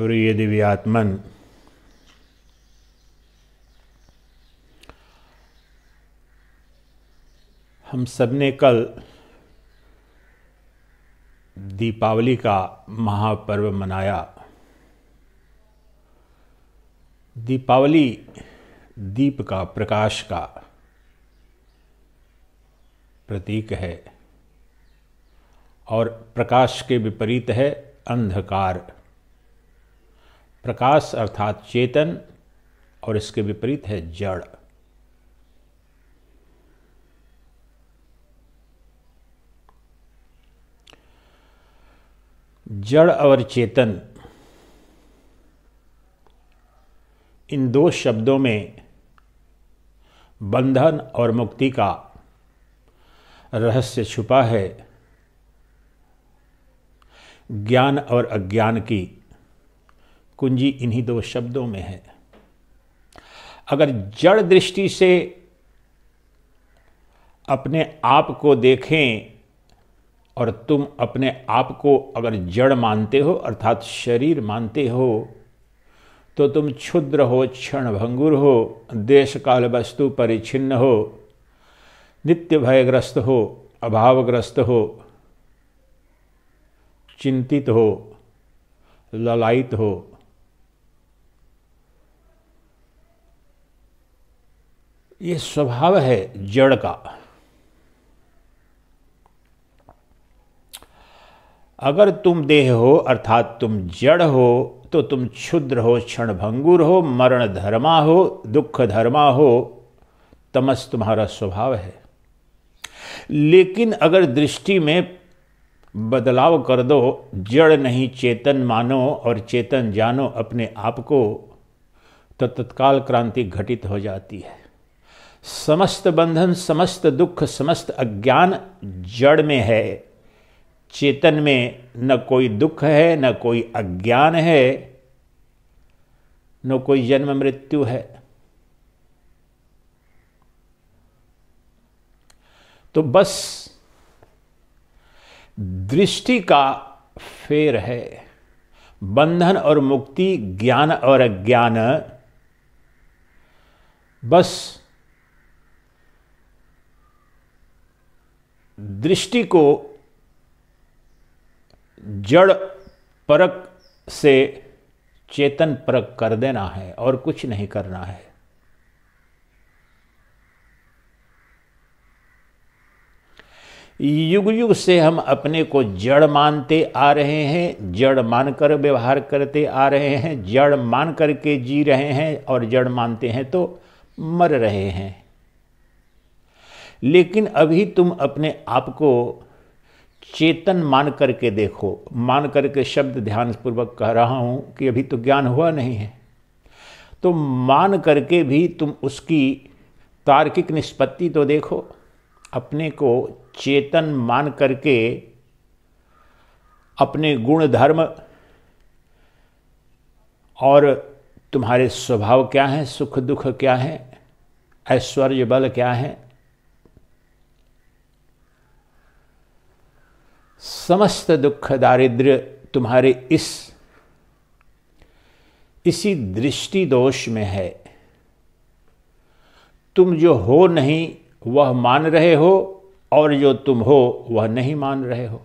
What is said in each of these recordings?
प्रिय दिव्यात्मन हम सबने कल दीपावली का महापर्व मनाया दीपावली दीप का प्रकाश का प्रतीक है और प्रकाश के विपरीत है अंधकार प्रकाश अर्थात चेतन और इसके विपरीत है जड़ जड़ और चेतन इन दो शब्दों में बंधन और मुक्ति का रहस्य छुपा है ज्ञान और अज्ञान की कुंजी इन्हीं दो शब्दों में है अगर जड़ दृष्टि से अपने आप को देखें और तुम अपने आप को अगर जड़ मानते हो अर्थात शरीर मानते हो तो तुम क्षुद्र हो क्षण भंगुर हो देश काल वस्तु परिच्छिन्न हो नित्य भयग्रस्त हो अभावग्रस्त हो चिंतित हो ललायित हो ये स्वभाव है जड़ का अगर तुम देह हो अर्थात तुम जड़ हो तो तुम क्षुद्र हो क्षण भंगुर हो मरण धर्मा हो दुख धर्मा हो तमस तुम्हारा स्वभाव है लेकिन अगर दृष्टि में बदलाव कर दो जड़ नहीं चेतन मानो और चेतन जानो अपने आप को तो तत्काल क्रांति घटित हो जाती है समस्त बंधन समस्त दुख समस्त अज्ञान जड़ में है चेतन में न कोई दुख है न कोई अज्ञान है न कोई जन्म मृत्यु है तो बस दृष्टि का फेर है बंधन और मुक्ति ज्ञान और अज्ञान बस दृष्टि को जड़ परक से चेतन परक कर देना है और कुछ नहीं करना है युग युग से हम अपने को जड़ मानते आ रहे हैं जड़ मानकर व्यवहार करते आ रहे हैं जड़ मान करके जी रहे हैं और जड़ मानते हैं तो मर रहे हैं लेकिन अभी तुम अपने आप को चेतन मान करके देखो मान करके शब्द ध्यानपूर्वक कह रहा हूँ कि अभी तो ज्ञान हुआ नहीं है तो मान करके भी तुम उसकी तार्किक निष्पत्ति तो देखो अपने को चेतन मान करके अपने गुण धर्म और तुम्हारे स्वभाव क्या हैं सुख दुख क्या है ऐश्वर्य बल क्या है समस्त दुख दारिद्र्य तुम्हारे इस इसी दृष्टि दोष में है तुम जो हो नहीं वह मान रहे हो और जो तुम हो वह नहीं मान रहे हो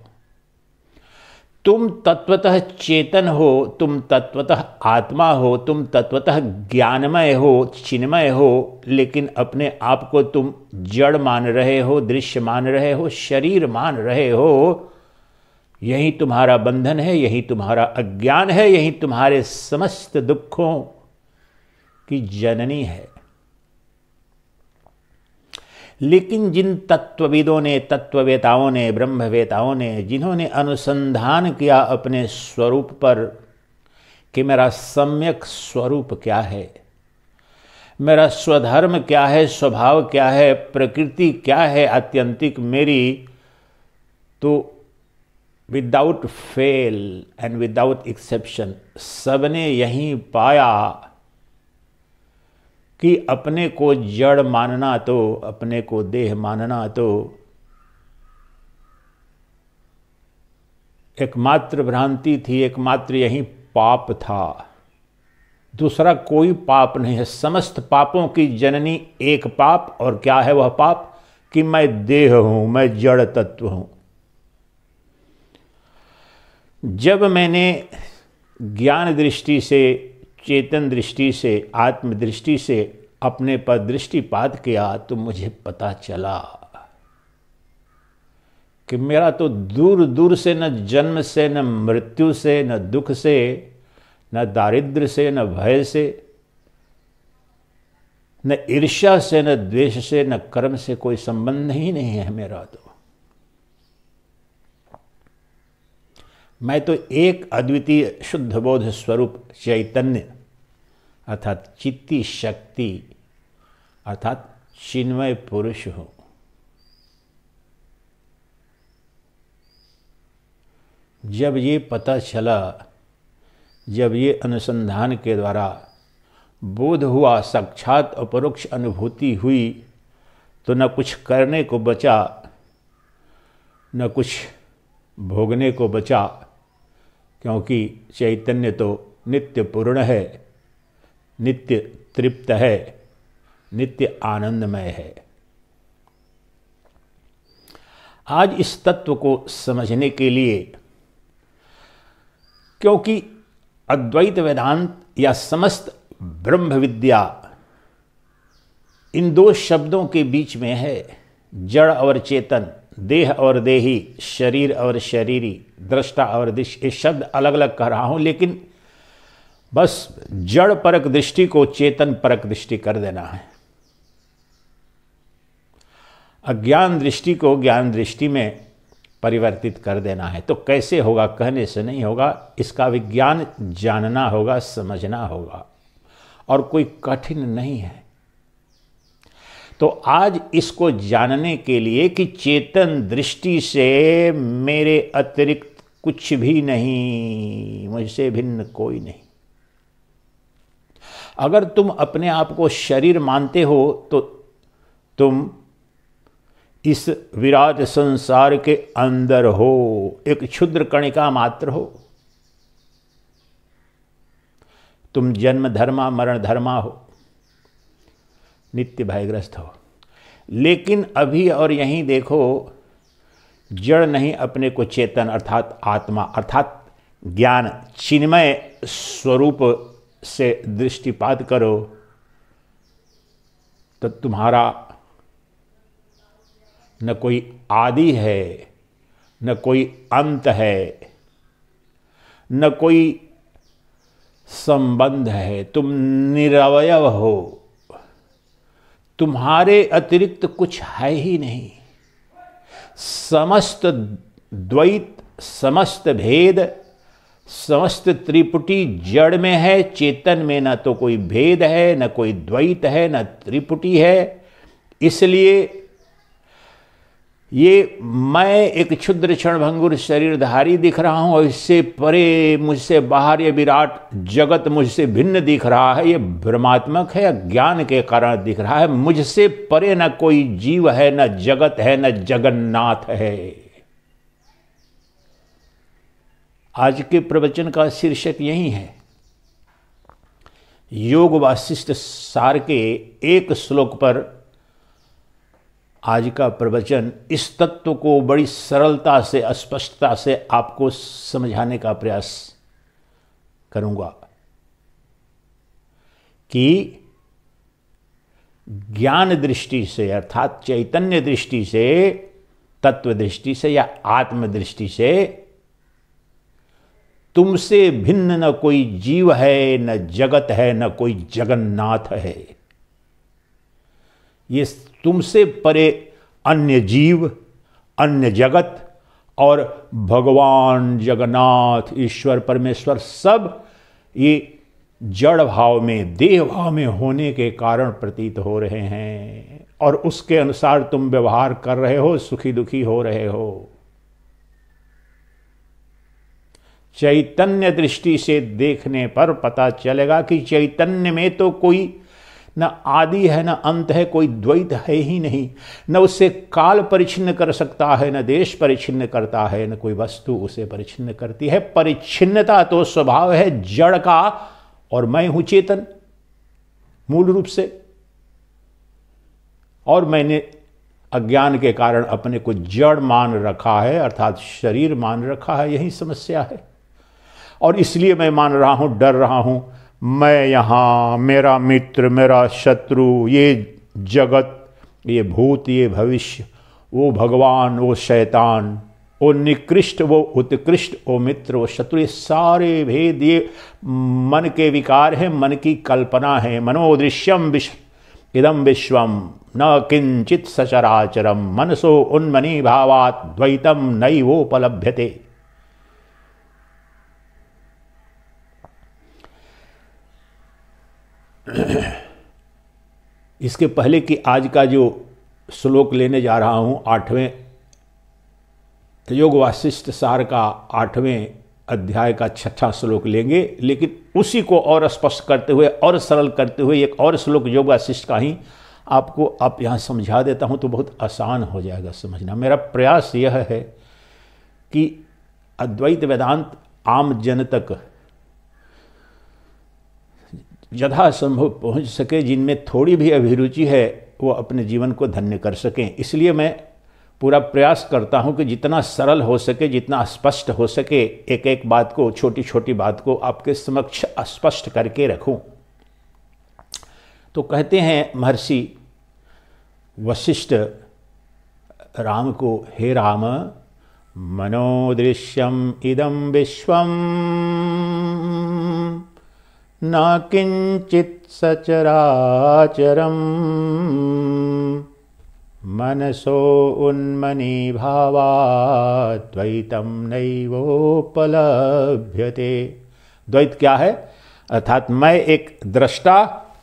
तुम तत्वतः चेतन हो तुम तत्वतः आत्मा हो तुम तत्वतः ज्ञानमय हो चिन्मय हो लेकिन अपने आप को तुम जड़ मान रहे हो दृश्य मान रहे हो शरीर मान रहे हो यही तुम्हारा बंधन है यही तुम्हारा अज्ञान है यही तुम्हारे समस्त दुखों की जननी है लेकिन जिन तत्वविदों ने तत्ववेताओं ने ब्रह्मवेताओं ने जिन्होंने अनुसंधान किया अपने स्वरूप पर कि मेरा सम्यक स्वरूप क्या है मेरा स्वधर्म क्या है स्वभाव क्या है प्रकृति क्या है आत्यंतिक मेरी तो without fail and without exception सबने यहीं पाया कि अपने को जड़ मानना तो अपने को देह मानना तो एकमात्र भ्रांति थी एकमात्र यही पाप था दूसरा कोई पाप नहीं है समस्त पापों की जननी एक पाप और क्या है वह पाप कि मैं देह हूं मैं जड़ तत्व हूँ जब मैंने ज्ञान दृष्टि से चेतन दृष्टि से आत्मदृष्टि से अपने पर दृष्टिपात किया तो मुझे पता चला कि मेरा तो दूर दूर से न जन्म से न मृत्यु से न दुख से न दारिद्र से न भय से न ईर्ष्या से न द्वेष से न कर्म से कोई संबंध ही नहीं है मेरा तो मैं तो एक अद्वितीय शुद्ध बोध स्वरूप चैतन्य अर्थात चित्ती शक्ति अर्थात चिन्मय पुरुष हूँ जब ये पता चला जब ये अनुसंधान के द्वारा बोध हुआ साक्षात अपरोक्ष अनुभूति हुई तो न कुछ करने को बचा न कुछ भोगने को बचा क्योंकि चैतन्य तो नित्य पूर्ण है नित्य तृप्त है नित्य आनंदमय है आज इस तत्व को समझने के लिए क्योंकि अद्वैत वेदांत या समस्त ब्रह्म विद्या इन दो शब्दों के बीच में है जड़ और चेतन देह और देही शरीर और शरीरी दृष्टा और दिश ये शब्द अलग अलग कह रहा हूं लेकिन बस जड़ परक दृष्टि को चेतन परक दृष्टि कर देना है अज्ञान दृष्टि को ज्ञान दृष्टि में परिवर्तित कर देना है तो कैसे होगा कहने से नहीं होगा इसका विज्ञान जानना होगा समझना होगा और कोई कठिन नहीं है तो आज इसको जानने के लिए कि चेतन दृष्टि से मेरे अतिरिक्त कुछ भी नहीं मुझसे भिन्न कोई नहीं अगर तुम अपने आप को शरीर मानते हो तो तुम इस विराट संसार के अंदर हो एक क्षुद्र कणिका मात्र हो तुम जन्म धर्मा मरण धर्मा हो नित्य भयग्रस्त हो लेकिन अभी और यहीं देखो जड़ नहीं अपने को चेतन अर्थात आत्मा अर्थात ज्ञान चिन्मय स्वरूप से दृष्टिपात करो तो तुम्हारा न कोई आदि है न कोई अंत है न कोई संबंध है तुम निरवय हो तुम्हारे अतिरिक्त कुछ है ही नहीं समस्त द्वैत समस्त भेद समस्त त्रिपुटी जड़ में है चेतन में ना तो कोई भेद है न कोई द्वैत है न त्रिपुटी है इसलिए ये मैं एक क्षुद्र क्षण भंगुर शरीरधारी दिख रहा हूं और इससे परे मुझसे बाहर ये विराट जगत मुझसे भिन्न दिख रहा है ये भ्रमात्मक है ज्ञान के कारण दिख रहा है मुझसे परे न कोई जीव है न जगत है न जगन्नाथ है आज के प्रवचन का शीर्षक यही है योग वाशिष्ठ सार के एक श्लोक पर आज का प्रवचन इस तत्व को बड़ी सरलता से स्पष्टता से आपको समझाने का प्रयास करूंगा कि ज्ञान दृष्टि से अर्थात चैतन्य दृष्टि से तत्व दृष्टि से या आत्म दृष्टि से तुमसे भिन्न न कोई जीव है न जगत है न कोई जगन्नाथ है ये तुमसे परे अन्य जीव अन्य जगत और भगवान जगन्नाथ ईश्वर परमेश्वर सब ये जड़ भाव में देह भाव में होने के कारण प्रतीत हो रहे हैं और उसके अनुसार तुम व्यवहार कर रहे हो सुखी दुखी हो रहे हो चैतन्य दृष्टि से देखने पर पता चलेगा कि चैतन्य में तो कोई न आदि है न अंत है कोई द्वैत है ही नहीं न उससे काल परिच्छिन्न कर सकता है न देश परिच्छिन्न करता है न कोई वस्तु उसे परिच्छिन्न करती है परिच्छिन्नता तो स्वभाव है जड़ का और मैं हूं चेतन मूल रूप से और मैंने अज्ञान के कारण अपने को जड़ मान रखा है अर्थात शरीर मान रखा है यही समस्या है और इसलिए मैं मान रहा हूं डर रहा हूं मैं यहाँ मेरा मित्र मेरा शत्रु ये जगत ये भूत ये भविष्य वो भगवान वो शैतान वो निकृष्ट वो उत्कृष्ट वो मित्र वो शत्रु ये सारे भेद ये मन के विकार हैं मन की कल्पना है मनोदृश्यम विश्व इदम विश्वम न किंचित सचराचरम मनसो उन्मनी भावात द्वैतम नैवोपलभ्यते इसके पहले कि आज का जो श्लोक लेने जा रहा हूँ आठवें योग वाशिष्ठ सार का आठवें अध्याय का छठा श्लोक लेंगे लेकिन उसी को और स्पष्ट करते हुए और सरल करते हुए एक और श्लोक योग वाशिष्ठ का ही आपको आप यहाँ समझा देता हूँ तो बहुत आसान हो जाएगा समझना मेरा प्रयास यह है कि अद्वैत वेदांत आम जन तक यथासंभव पहुंच सके जिनमें थोड़ी भी अभिरुचि है वो अपने जीवन को धन्य कर सकें इसलिए मैं पूरा प्रयास करता हूं कि जितना सरल हो सके जितना स्पष्ट हो सके एक एक बात को छोटी छोटी बात को आपके समक्ष स्पष्ट करके रखूं तो कहते हैं महर्षि वशिष्ठ राम को हे राम मनोदृश्यम इदम विश्वम न किञ्चित् सचराचरम् मनसो उन्मनीभावाद्वैतं नैवोपलभ्यते द्वैत क्या है अर्थात मैं एक दृष्टा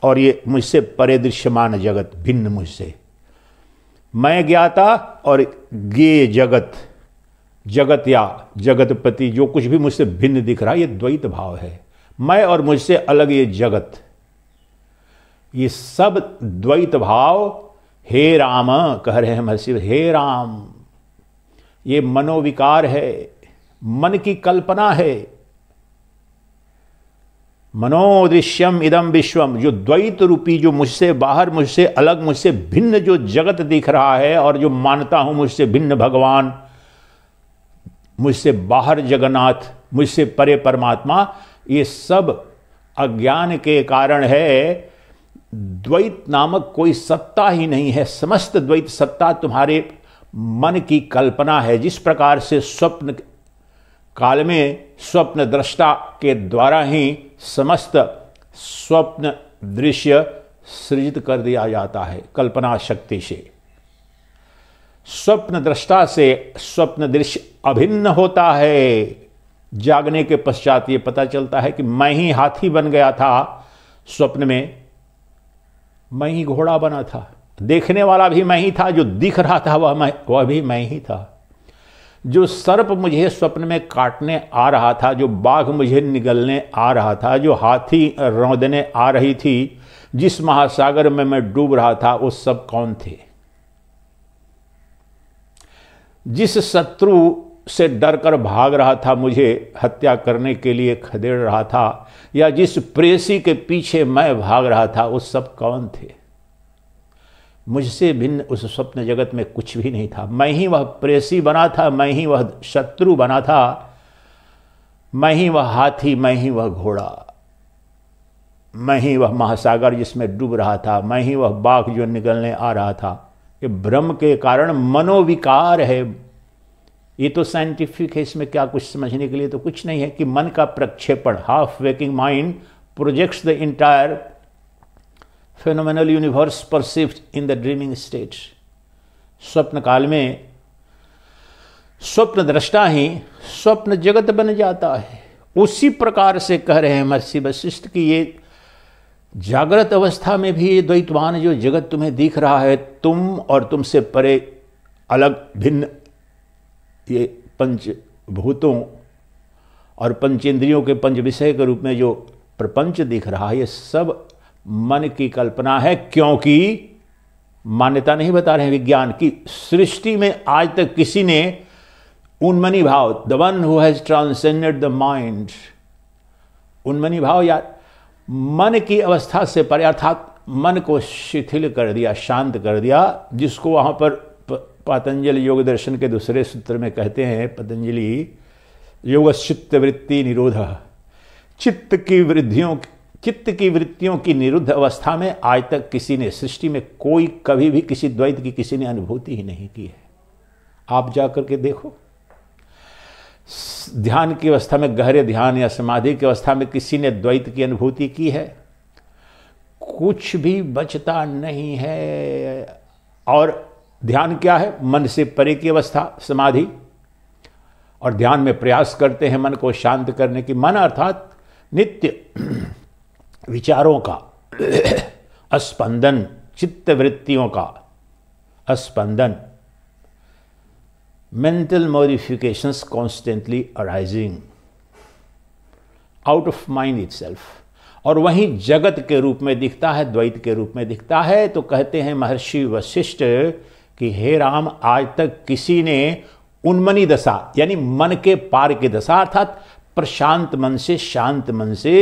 और ये मुझसे परिदृश्यमान जगत भिन्न मुझसे मैं ज्ञाता और गे जगत जगत या जगतपति जो कुछ भी मुझसे भिन्न दिख रहा है ये द्वैत भाव है मैं और मुझसे अलग ये जगत ये सब द्वैत भाव हे राम कह रहे हैं महर्षि हे राम ये मनोविकार है मन की कल्पना है मनोदृश्यम इदम विश्वम जो द्वैत रूपी जो मुझसे बाहर मुझसे अलग मुझसे भिन्न जो जगत दिख रहा है और जो मानता हूं मुझसे भिन्न भगवान मुझसे बाहर जगन्नाथ मुझसे परे परमात्मा ये सब अज्ञान के कारण है द्वैत नामक कोई सत्ता ही नहीं है समस्त द्वैत सत्ता तुम्हारे मन की कल्पना है जिस प्रकार से स्वप्न काल में स्वप्न दृष्टा के द्वारा ही समस्त स्वप्न दृश्य सृजित कर दिया जाता है कल्पना शक्ति से स्वप्न दृष्टा से स्वप्न दृश्य अभिन्न होता है जागने के पश्चात ये पता चलता है कि मैं ही हाथी बन गया था स्वप्न में मैं ही घोड़ा बना था देखने वाला भी मैं ही था जो दिख रहा था वह मैं वह भी मैं ही था जो सर्प मुझे स्वप्न में काटने आ रहा था जो बाघ मुझे निगलने आ रहा था जो हाथी रौदने आ रही थी जिस महासागर में मैं डूब रहा था वो सब कौन थे जिस शत्रु से डर कर भाग रहा था मुझे हत्या करने के लिए खदेड़ रहा था या जिस प्रेसी के पीछे मैं भाग रहा था वो सब कौन थे मुझसे भिन्न उस स्वप्न जगत में कुछ भी नहीं था मैं ही वह प्रेसी बना था मैं ही वह शत्रु बना था मैं ही वह हाथी मैं ही वह घोड़ा मैं ही वह महासागर जिसमें डूब रहा था मैं ही वह बाघ जो निकलने आ रहा था ये भ्रम के कारण मनोविकार है ये तो साइंटिफिक है इसमें क्या कुछ समझने के लिए तो कुछ नहीं है कि मन का प्रक्षेपण half waking mind projects the entire phenomenal universe perceive in the dreaming state स्वप्न काल में स्वप्न दृष्टा ही स्वप्न जगत बन जाता है उसी प्रकार से कह रहे हैं महर्षि वशिष्ठ की ये जागृत अवस्था में भी ये द्वैतवान जो जगत तुम्हें दिख रहा है तुम और तुमसे परे अलग भिन्न ये पंच भूतों और पंचेंद्रियों के पंच विषय के रूप में जो प्रपंच दिख रहा है ये सब मन की कल्पना है क्योंकि मान्यता नहीं बता रहे विज्ञान की सृष्टि में आज तक किसी ने उन्मनी भाव the one who has transcended the mind उन्मनी भाव या मन की अवस्था से परे अर्थात मन को शिथिल कर दिया शांत कर दिया जिसको वहां पर पतंजलि योग दर्शन के दूसरे सूत्र में कहते हैं पतंजलि योग चित्त वृत्ति निरोध चित्त की वृद्धियों चित्त की वृत्तियों की निरुद्ध अवस्था में आज तक किसी ने सृष्टि में कोई कभी भी किसी द्वैत की किसी ने अनुभूति ही नहीं की है आप जाकर के देखो ध्यान की अवस्था में गहरे ध्यान या समाधि की अवस्था में किसी ने द्वैत की अनुभूति की है कुछ भी बचता नहीं है और ध्यान क्या है मन से परे की अवस्था समाधि और ध्यान में प्रयास करते हैं मन को शांत करने की मन अर्थात नित्य विचारों का अस्पंदन चित्त वृत्तियों का अस्पंदन mental modifications constantly arising out of mind it और वहीं जगत के रूप में दिखता है द्वैत के रूप में दिखता है तो कहते हैं महर्षि वशिष्ठ कि हे राम आज तक किसी ने उन्मनी दशा यानी मन के पार की दशा अर्थात प्रशांत मन से शांत मन से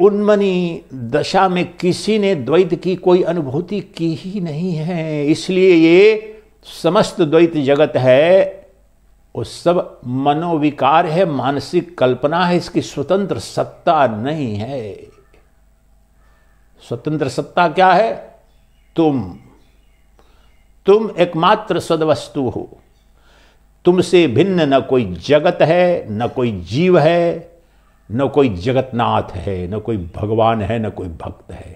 उन्मनी दशा में किसी ने द्वैत की कोई अनुभूति की ही नहीं है इसलिए ये समस्त द्वैत जगत है वो सब मनोविकार है मानसिक कल्पना है इसकी स्वतंत्र सत्ता नहीं है स्वतंत्र सत्ता क्या है तुम तुम एकमात्र सदवस्तु हो तुमसे भिन्न न कोई जगत है न कोई जीव है न कोई जगतनाथ है न कोई भगवान है न कोई भक्त है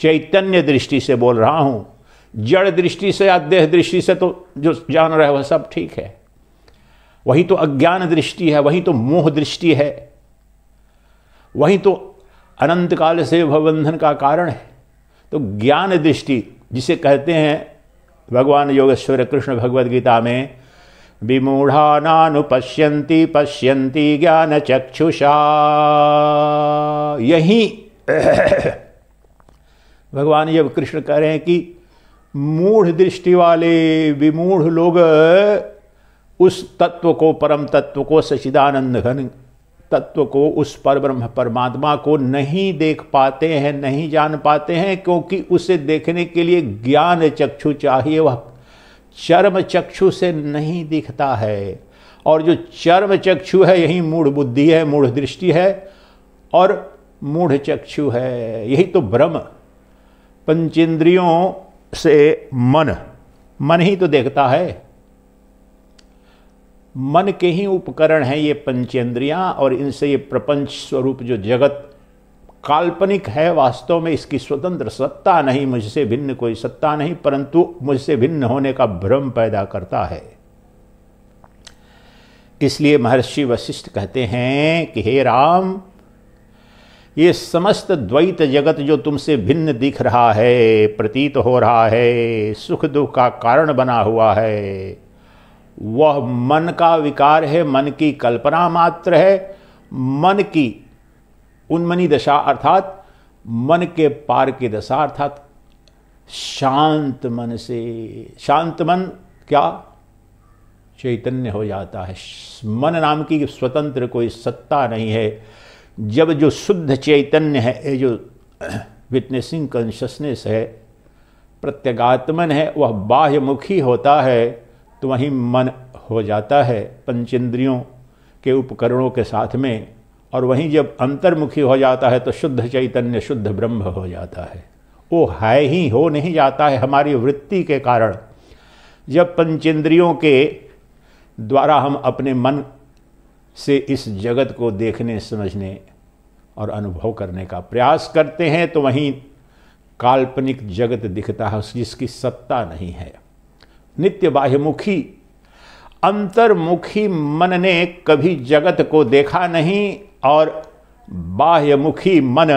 चैतन्य दृष्टि से बोल रहा हूं जड़ दृष्टि से या देह दृष्टि से तो जो जान रहे वह सब ठीक है वही तो अज्ञान दृष्टि है वही तो मोह दृष्टि है वही तो अनंत काल से भवबंधन का कारण है तो ज्ञान दृष्टि जिसे कहते हैं भगवान योगेश्वर कृष्ण भगवद गीता में विमूढ़ा विमूढ़ानुपश्यन्ति पश्यंती ज्ञान चक्षुषा यही भगवान जब कृष्ण कह रहे हैं कि मूढ़ दृष्टि वाले विमूढ़ लोग उस तत्व को परम तत्व को सचिदानंद घन तत्व को उस पर ब्रह्म परमात्मा को नहीं देख पाते हैं नहीं जान पाते हैं क्योंकि उसे देखने के लिए ज्ञान चक्षु चाहिए वह चर्म चक्षु से नहीं दिखता है और जो चर्म चक्षु है यही मूढ़ बुद्धि है मूढ़ दृष्टि है और मूढ़ चक्षु है यही तो ब्रह्म पंचेंद्रियों से मन मन ही तो देखता है मन के ही उपकरण हैं ये पंचेंद्रियां और इनसे ये प्रपंच स्वरूप जो जगत काल्पनिक है वास्तव में इसकी स्वतंत्र सत्ता नहीं मुझसे भिन्न कोई सत्ता नहीं परंतु मुझसे भिन्न होने का भ्रम पैदा करता है इसलिए महर्षि वशिष्ठ कहते हैं कि हे राम ये समस्त द्वैत जगत जो तुमसे भिन्न दिख रहा है प्रतीत हो रहा है सुख दुख का कारण बना हुआ है वह मन का विकार है मन की कल्पना मात्र है मन की उन्मनी दशा अर्थात मन के पार की दशा अर्थात शांत मन से शांत मन क्या चैतन्य हो जाता है मन नाम की स्वतंत्र कोई सत्ता नहीं है जब जो शुद्ध चैतन्य है ये जो विटनेसिंग कॉन्शसनेस है प्रत्यगात्मन है वह बाह्यमुखी होता है तो वहीं मन हो जाता है पंचेंद्रियों के उपकरणों के साथ में और वहीं जब अंतर्मुखी हो जाता है तो शुद्ध चैतन्य शुद्ध ब्रह्म हो जाता है वो है ही हो नहीं जाता है हमारी वृत्ति के कारण जब पंचेंद्रियों के द्वारा हम अपने मन से इस जगत को देखने समझने और अनुभव करने का प्रयास करते हैं तो वहीं काल्पनिक जगत दिखता है जिसकी सत्ता नहीं है नित्य बाह्यमुखी अंतर्मुखी मन ने कभी जगत को देखा नहीं और बाह्यमुखी मन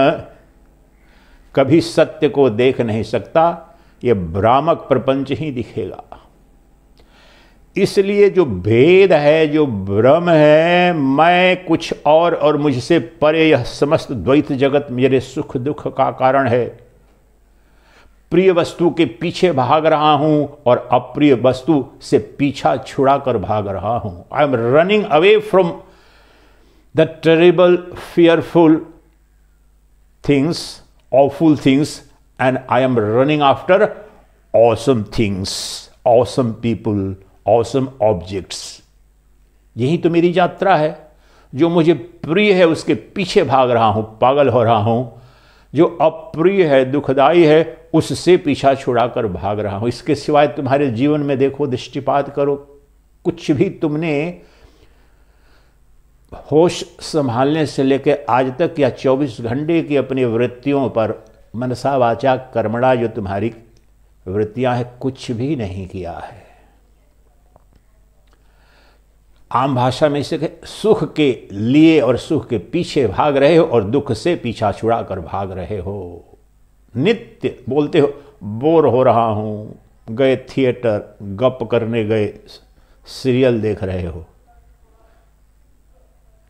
कभी सत्य को देख नहीं सकता ये भ्रामक प्रपंच ही दिखेगा इसलिए जो भेद है जो भ्रम है मैं कुछ और और मुझसे परे यह समस्त द्वैत जगत मेरे सुख दुख का कारण है प्रिय वस्तु के पीछे भाग रहा हूं और अप्रिय वस्तु से पीछा छुड़ाकर भाग रहा हूं I am running away from the terrible fearful things awful things and I am running after awesome things awesome people awesome objects यही तो मेरी यात्रा है जो मुझे प्रिय है उसके पीछे भाग रहा हूं पागल हो रहा हूं जो अप्रिय है दुखदाई है उससे पीछा छुड़ाकर भाग रहा हूं इसके सिवाय तुम्हारे जीवन में देखो दृष्टिपात करो कुछ भी तुमने होश संभालने से लेकर आज तक या 24 घंटे की अपनी वृत्तियों पर मनसा वाचा कर्मणा जो तुम्हारी वृत्तियां हैं कुछ भी नहीं किया है आम भाषा में इसे सुख के लिए और सुख के पीछे भाग रहे हो और दुख से पीछा छुड़ा कर भाग रहे हो नित्य बोलते हो बोर हो रहा हूँ गए थिएटर गप करने गए सीरियल देख रहे हो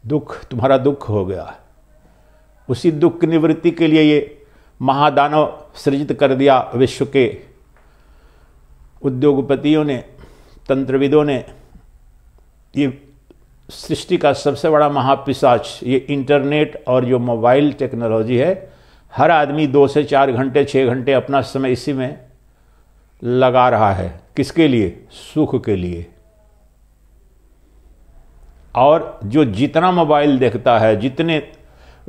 दुख तुम्हारा दुख हो गया उसी दुख निवृत्ति के लिए ये महादानव सृजित कर दिया विश्व के उद्योगपतियों ने तंत्रविदों ने ये सृष्टि का सबसे बड़ा महापिशाच ये इंटरनेट और जो मोबाइल टेक्नोलॉजी है हर आदमी दो से चार घंटे छः घंटे अपना समय इसी में लगा रहा है किसके लिए सुख के लिए और जो जितना मोबाइल देखता है जितने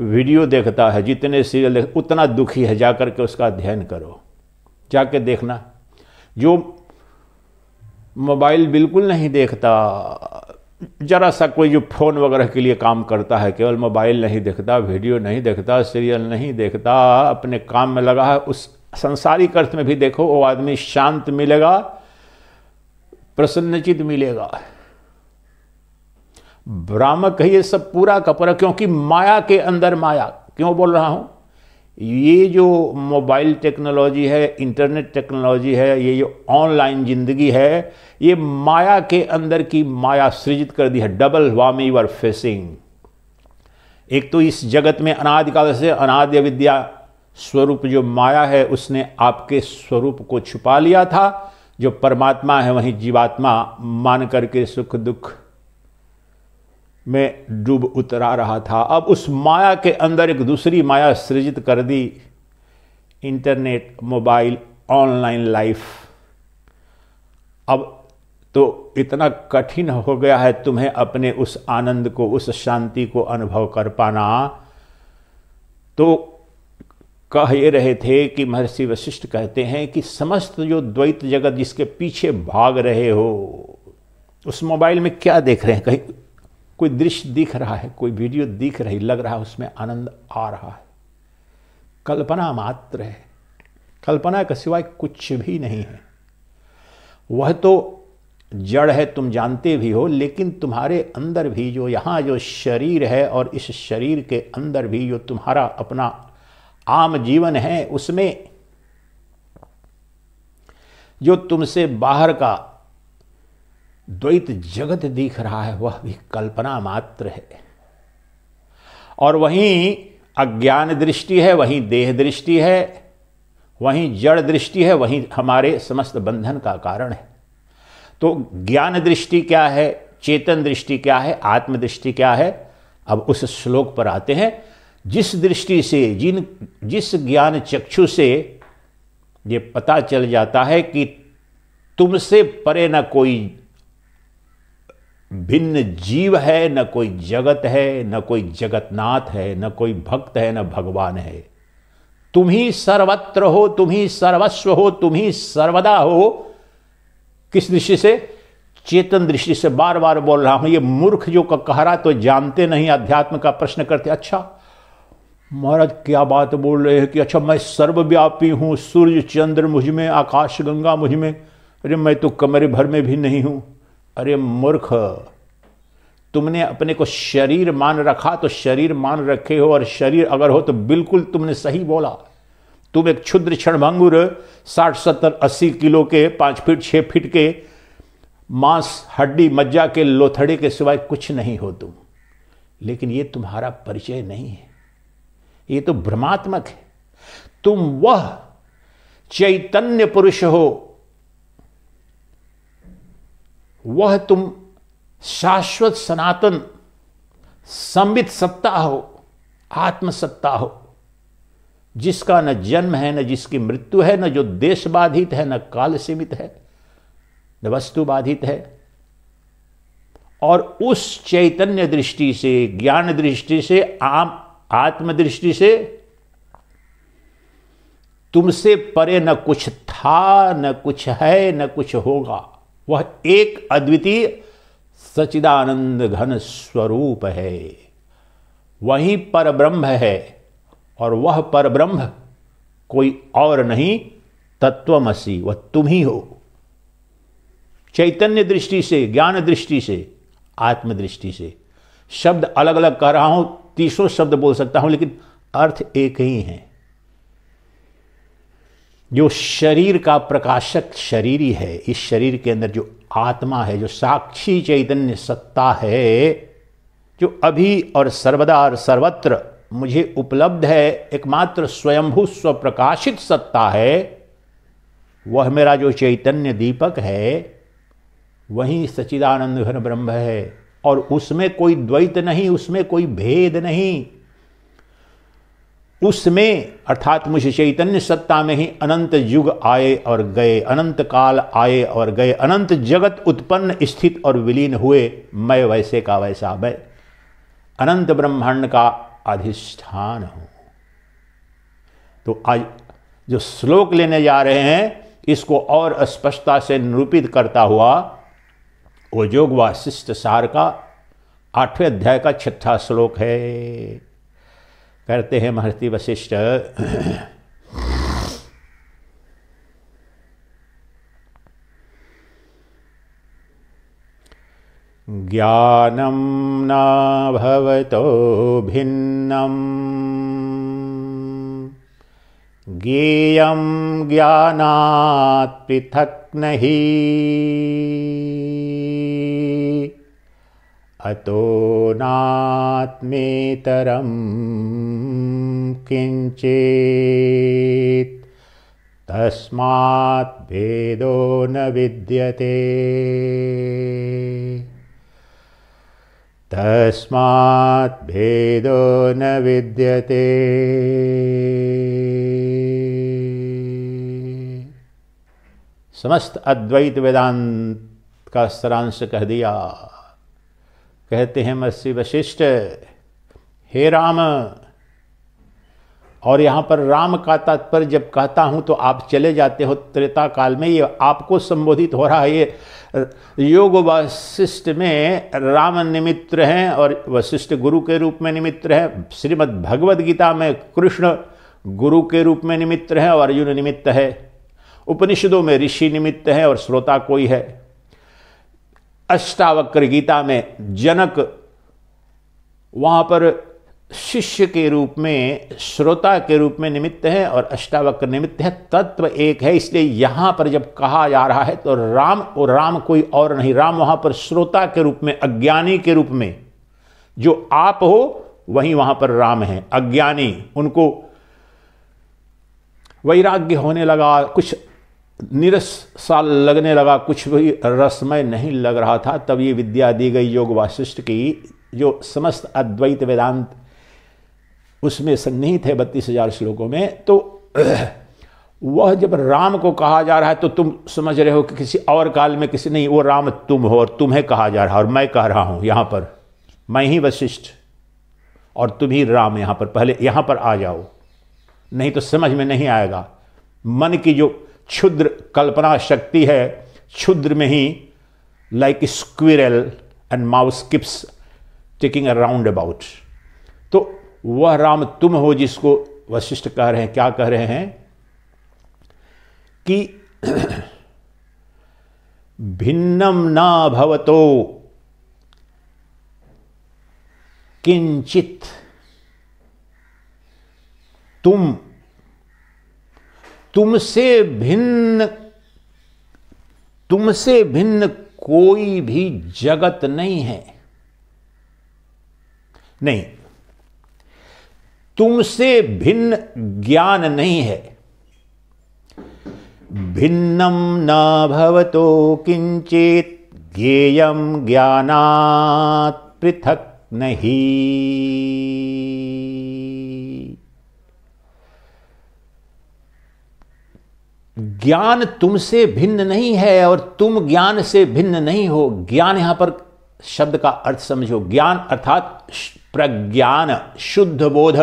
वीडियो देखता है जितने सीरियल देख उतना दुखी है जाकर के उसका अध्ययन करो जाके देखना जो मोबाइल बिल्कुल नहीं देखता ज़रा सा कोई जो फ़ोन वगैरह के लिए काम करता है केवल मोबाइल नहीं देखता वीडियो नहीं देखता सीरियल नहीं देखता अपने काम में लगा है उस संसारिक अर्थ में भी देखो वो आदमी शांत मिलेगा प्रसन्नचित मिलेगा भ्रामक है ये सब पूरा कपड़ा क्योंकि माया के अंदर माया क्यों बोल रहा हूं ये जो मोबाइल टेक्नोलॉजी है इंटरनेट टेक्नोलॉजी है ये जो ऑनलाइन ज़िंदगी है ये माया के अंदर की माया सृजित कर दी है डबल वामी वर फेसिंग एक तो इस जगत में अनादिकाल से अनाद्य विद्या स्वरूप जो माया है उसने आपके स्वरूप को छुपा लिया था जो परमात्मा है वही जीवात्मा मान करके सुख दुख में डूब उतरा रहा था अब उस माया के अंदर एक दूसरी माया सृजित कर दी इंटरनेट मोबाइल ऑनलाइन लाइफ अब तो इतना कठिन हो गया है तुम्हें अपने उस आनंद को उस शांति को अनुभव कर पाना तो कह ये रहे थे कि महर्षि वशिष्ठ कहते हैं कि समस्त जो द्वैत जगत जिसके पीछे भाग रहे हो उस मोबाइल में क्या देख रहे हैं कहीं कोई दृश्य दिख रहा है कोई वीडियो दिख रही लग रहा है उसमें आनंद आ रहा है कल्पना मात्र है कल्पना के सिवाय कुछ भी नहीं है वह तो जड़ है तुम जानते भी हो लेकिन तुम्हारे अंदर भी जो यहाँ जो शरीर है और इस शरीर के अंदर भी जो तुम्हारा अपना आम जीवन है उसमें जो तुमसे बाहर का द्वैत जगत दिख रहा है वह भी कल्पना मात्र है और वहीं अज्ञान दृष्टि है वहीं देह दृष्टि है वहीं जड़ दृष्टि है वहीं हमारे समस्त बंधन का कारण है तो ज्ञान दृष्टि क्या है चेतन दृष्टि क्या है आत्मदृष्टि क्या है अब उस श्लोक पर आते हैं जिस दृष्टि से जिन जिस ज्ञान चक्षु से ये पता चल जाता है कि तुमसे परे न कोई भिन्न जीव है न कोई जगत है न कोई जगतनाथ है न कोई भक्त है न भगवान है तुम ही सर्वत्र हो तुम ही सर्वस्व हो तुम ही सर्वदा हो किस दृष्टि से चेतन दृष्टि से बार बार बोल रहा हूं ये मूर्ख जो कह रहा तो जानते नहीं अध्यात्म का प्रश्न करते अच्छा महाराज क्या बात बोल रहे हैं कि अच्छा मैं सर्वव्यापी हूं सूर्य चंद्र मुझ में आकाश गंगा मुझ में अरे मैं तो कमरे भर में भी नहीं हूं अरे मूर्ख तुमने अपने को शरीर मान रखा तो शरीर मान रखे हो और शरीर अगर हो तो बिल्कुल तुमने सही बोला तुम एक क्षुद्र क्षण भंगुर साठ सत्तर अस्सी किलो के पांच फीट छह फीट के मांस हड्डी मज्जा के लोथड़े के सिवाय कुछ नहीं हो तुम लेकिन ये तुम्हारा परिचय नहीं है ये तो भ्रमात्मक है तुम वह चैतन्य पुरुष हो वह तुम शाश्वत सनातन संबित सत्ता हो आत्मसत्ता हो जिसका न जन्म है न जिसकी मृत्यु है न जो देश बाधित है न काल सीमित है न वस्तु बाधित है और उस चैतन्य दृष्टि से ज्ञान दृष्टि से आम आत्मदृष्टि से तुमसे परे न कुछ था न कुछ है न कुछ होगा वह एक अद्वितीय सचिदानंद घन स्वरूप है वही परब्रह्म है और वह परब्रह्म कोई और नहीं तत्वमसी वह तुम ही हो चैतन्य दृष्टि से ज्ञान दृष्टि से आत्मदृष्टि से शब्द अलग अलग कह रहा हूं तीसों शब्द बोल सकता हूं लेकिन अर्थ एक ही है जो शरीर का प्रकाशक शरीर ही है इस शरीर के अंदर जो आत्मा है जो साक्षी चैतन्य सत्ता है जो अभी और सर्वदा और सर्वत्र मुझे उपलब्ध है एकमात्र स्वयंभू स्व प्रकाशित सत्ता है वह मेरा जो चैतन्य दीपक है वही सचिदानंद घन ब्रह्म है और उसमें कोई द्वैत नहीं उसमें कोई भेद नहीं उसमें अर्थात मुझे चैतन्य सत्ता में ही अनंत युग आए और गए अनंत काल आए और गए अनंत जगत उत्पन्न स्थित और विलीन हुए मैं वैसे का वैसा मैं अनंत ब्रह्मांड का अधिष्ठान हूं तो आज जो श्लोक लेने जा रहे हैं इसको और स्पष्टता से निरूपित करता हुआ वो योग वशिष्ट सार का आठवें अध्याय का छठा श्लोक है करते हैं महर्षि वशिष्ठ ज्ञानम नवत भिन्न भिन्नम् ज्ञा पृथक् नहि अतो नात्मेतरं किञ्चित् तस्मात् भेदो न विद्यते तस्मात् भेदो न विद्यते समस्त का सरांश कह दिया कहते हैं महर्षि वशिष्ठ हे राम और यहाँ पर राम का तात्पर्य जब कहता हूँ तो आप चले जाते हो त्रेता काल में ये आपको संबोधित हो रहा है ये योग वशिष्ठ में राम निमित्र हैं और वशिष्ठ गुरु के रूप में निमित्र हैं श्रीमद् भगवद गीता में कृष्ण गुरु के रूप में निमित्त हैं और अर्जुन निमित्त है उपनिषदों में ऋषि निमित्त हैं और श्रोता कोई है अष्टावक्र गीता में जनक वहां पर शिष्य के रूप में श्रोता के रूप में निमित्त है और अष्टावक्र निमित्त है तत्व एक है इसलिए यहां पर जब कहा जा रहा है तो राम और राम कोई और नहीं राम वहां पर श्रोता के रूप में अज्ञानी के रूप में जो आप हो वहीं वहां पर राम है अज्ञानी उनको वैराग्य होने लगा कुछ निरस साल लगने लगा कुछ भी रसमय नहीं लग रहा था तब ये विद्या दी गई योग वाशिष्ठ की जो समस्त अद्वैत वेदांत उसमें सन्निहित है बत्तीस हजार श्लोकों में तो वह जब राम को कहा जा रहा है तो तुम समझ रहे हो कि किसी और काल में किसी नहीं वो राम तुम हो और तुम्हें कहा जा रहा है और मैं कह रहा हूं यहां पर मैं ही वशिष्ठ और तुम ही राम यहां पर पहले यहां पर आ जाओ नहीं तो समझ में नहीं आएगा मन की जो क्षुद्र कल्पना शक्ति है क्षुद्र में ही like squirrel and mouse keeps taking a round about तो वह राम तुम हो जिसको वशिष्ठ कह रहे हैं क्या कह रहे हैं कि भिन्नम ना भवतो किंचित तुम तुमसे भिन्न तुमसे भिन्न कोई भी जगत नहीं है नहीं तुमसे भिन्न ज्ञान नहीं है भिन्नम ना भवतो किंचित ज्ञेयम ज्ञानात् पृथक नहीं ज्ञान तुमसे भिन्न नहीं है और तुम ज्ञान से भिन्न नहीं हो ज्ञान यहां पर शब्द का अर्थ समझो ज्ञान अर्थात प्रज्ञान शुद्ध बोध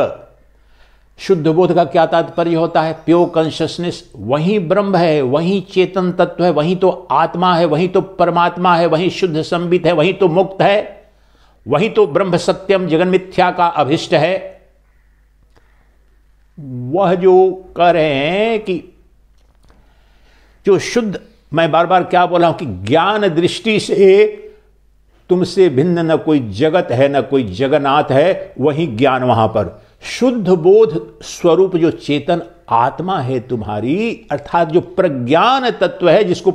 शुद्ध बोध का क्या तात्पर्य होता है प्योर कॉन्शियसनेस वही ब्रह्म है वही चेतन तत्व है वही तो आत्मा है वही तो परमात्मा है वही शुद्ध संबित है वही तो मुक्त है वही तो ब्रह्म सत्यम जगन मिथ्या का अभिष्ट है वह जो करें कि जो शुद्ध मैं बार बार क्या बोला हूं कि ज्ञान दृष्टि से तुमसे भिन्न न कोई जगत है न कोई जगन्नाथ है वही ज्ञान वहां पर शुद्ध बोध स्वरूप जो चेतन आत्मा है तुम्हारी अर्थात जो प्रज्ञान तत्व है जिसको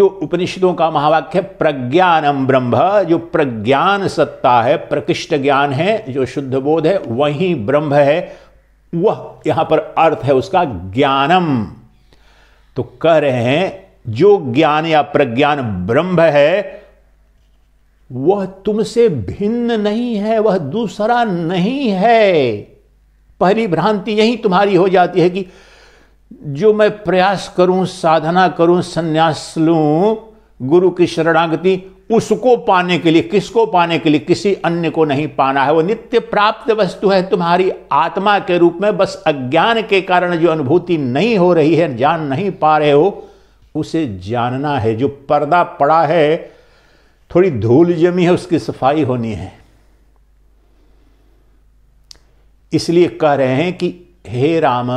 जो उपनिषदों का महावाक्य है प्रज्ञानम ब्रह्म जो प्रज्ञान सत्ता है प्रकृष्ट ज्ञान है जो शुद्ध बोध है वही ब्रह्म है वह यहां पर अर्थ है उसका ज्ञानम तो कह रहे हैं जो ज्ञान या प्रज्ञान ब्रह्म है वह तुमसे भिन्न नहीं है वह दूसरा नहीं है पहली भ्रांति यही तुम्हारी हो जाती है कि जो मैं प्रयास करूं साधना करूं संन्यास लू गुरु की शरणागति उसको पाने के लिए किसको पाने के लिए किसी अन्य को नहीं पाना है वो नित्य प्राप्त वस्तु है तुम्हारी आत्मा के रूप में बस अज्ञान के कारण जो अनुभूति नहीं हो रही है जान नहीं पा रहे हो उसे जानना है जो पर्दा पड़ा है थोड़ी धूल जमी है उसकी सफाई होनी है इसलिए कह रहे हैं कि हे राम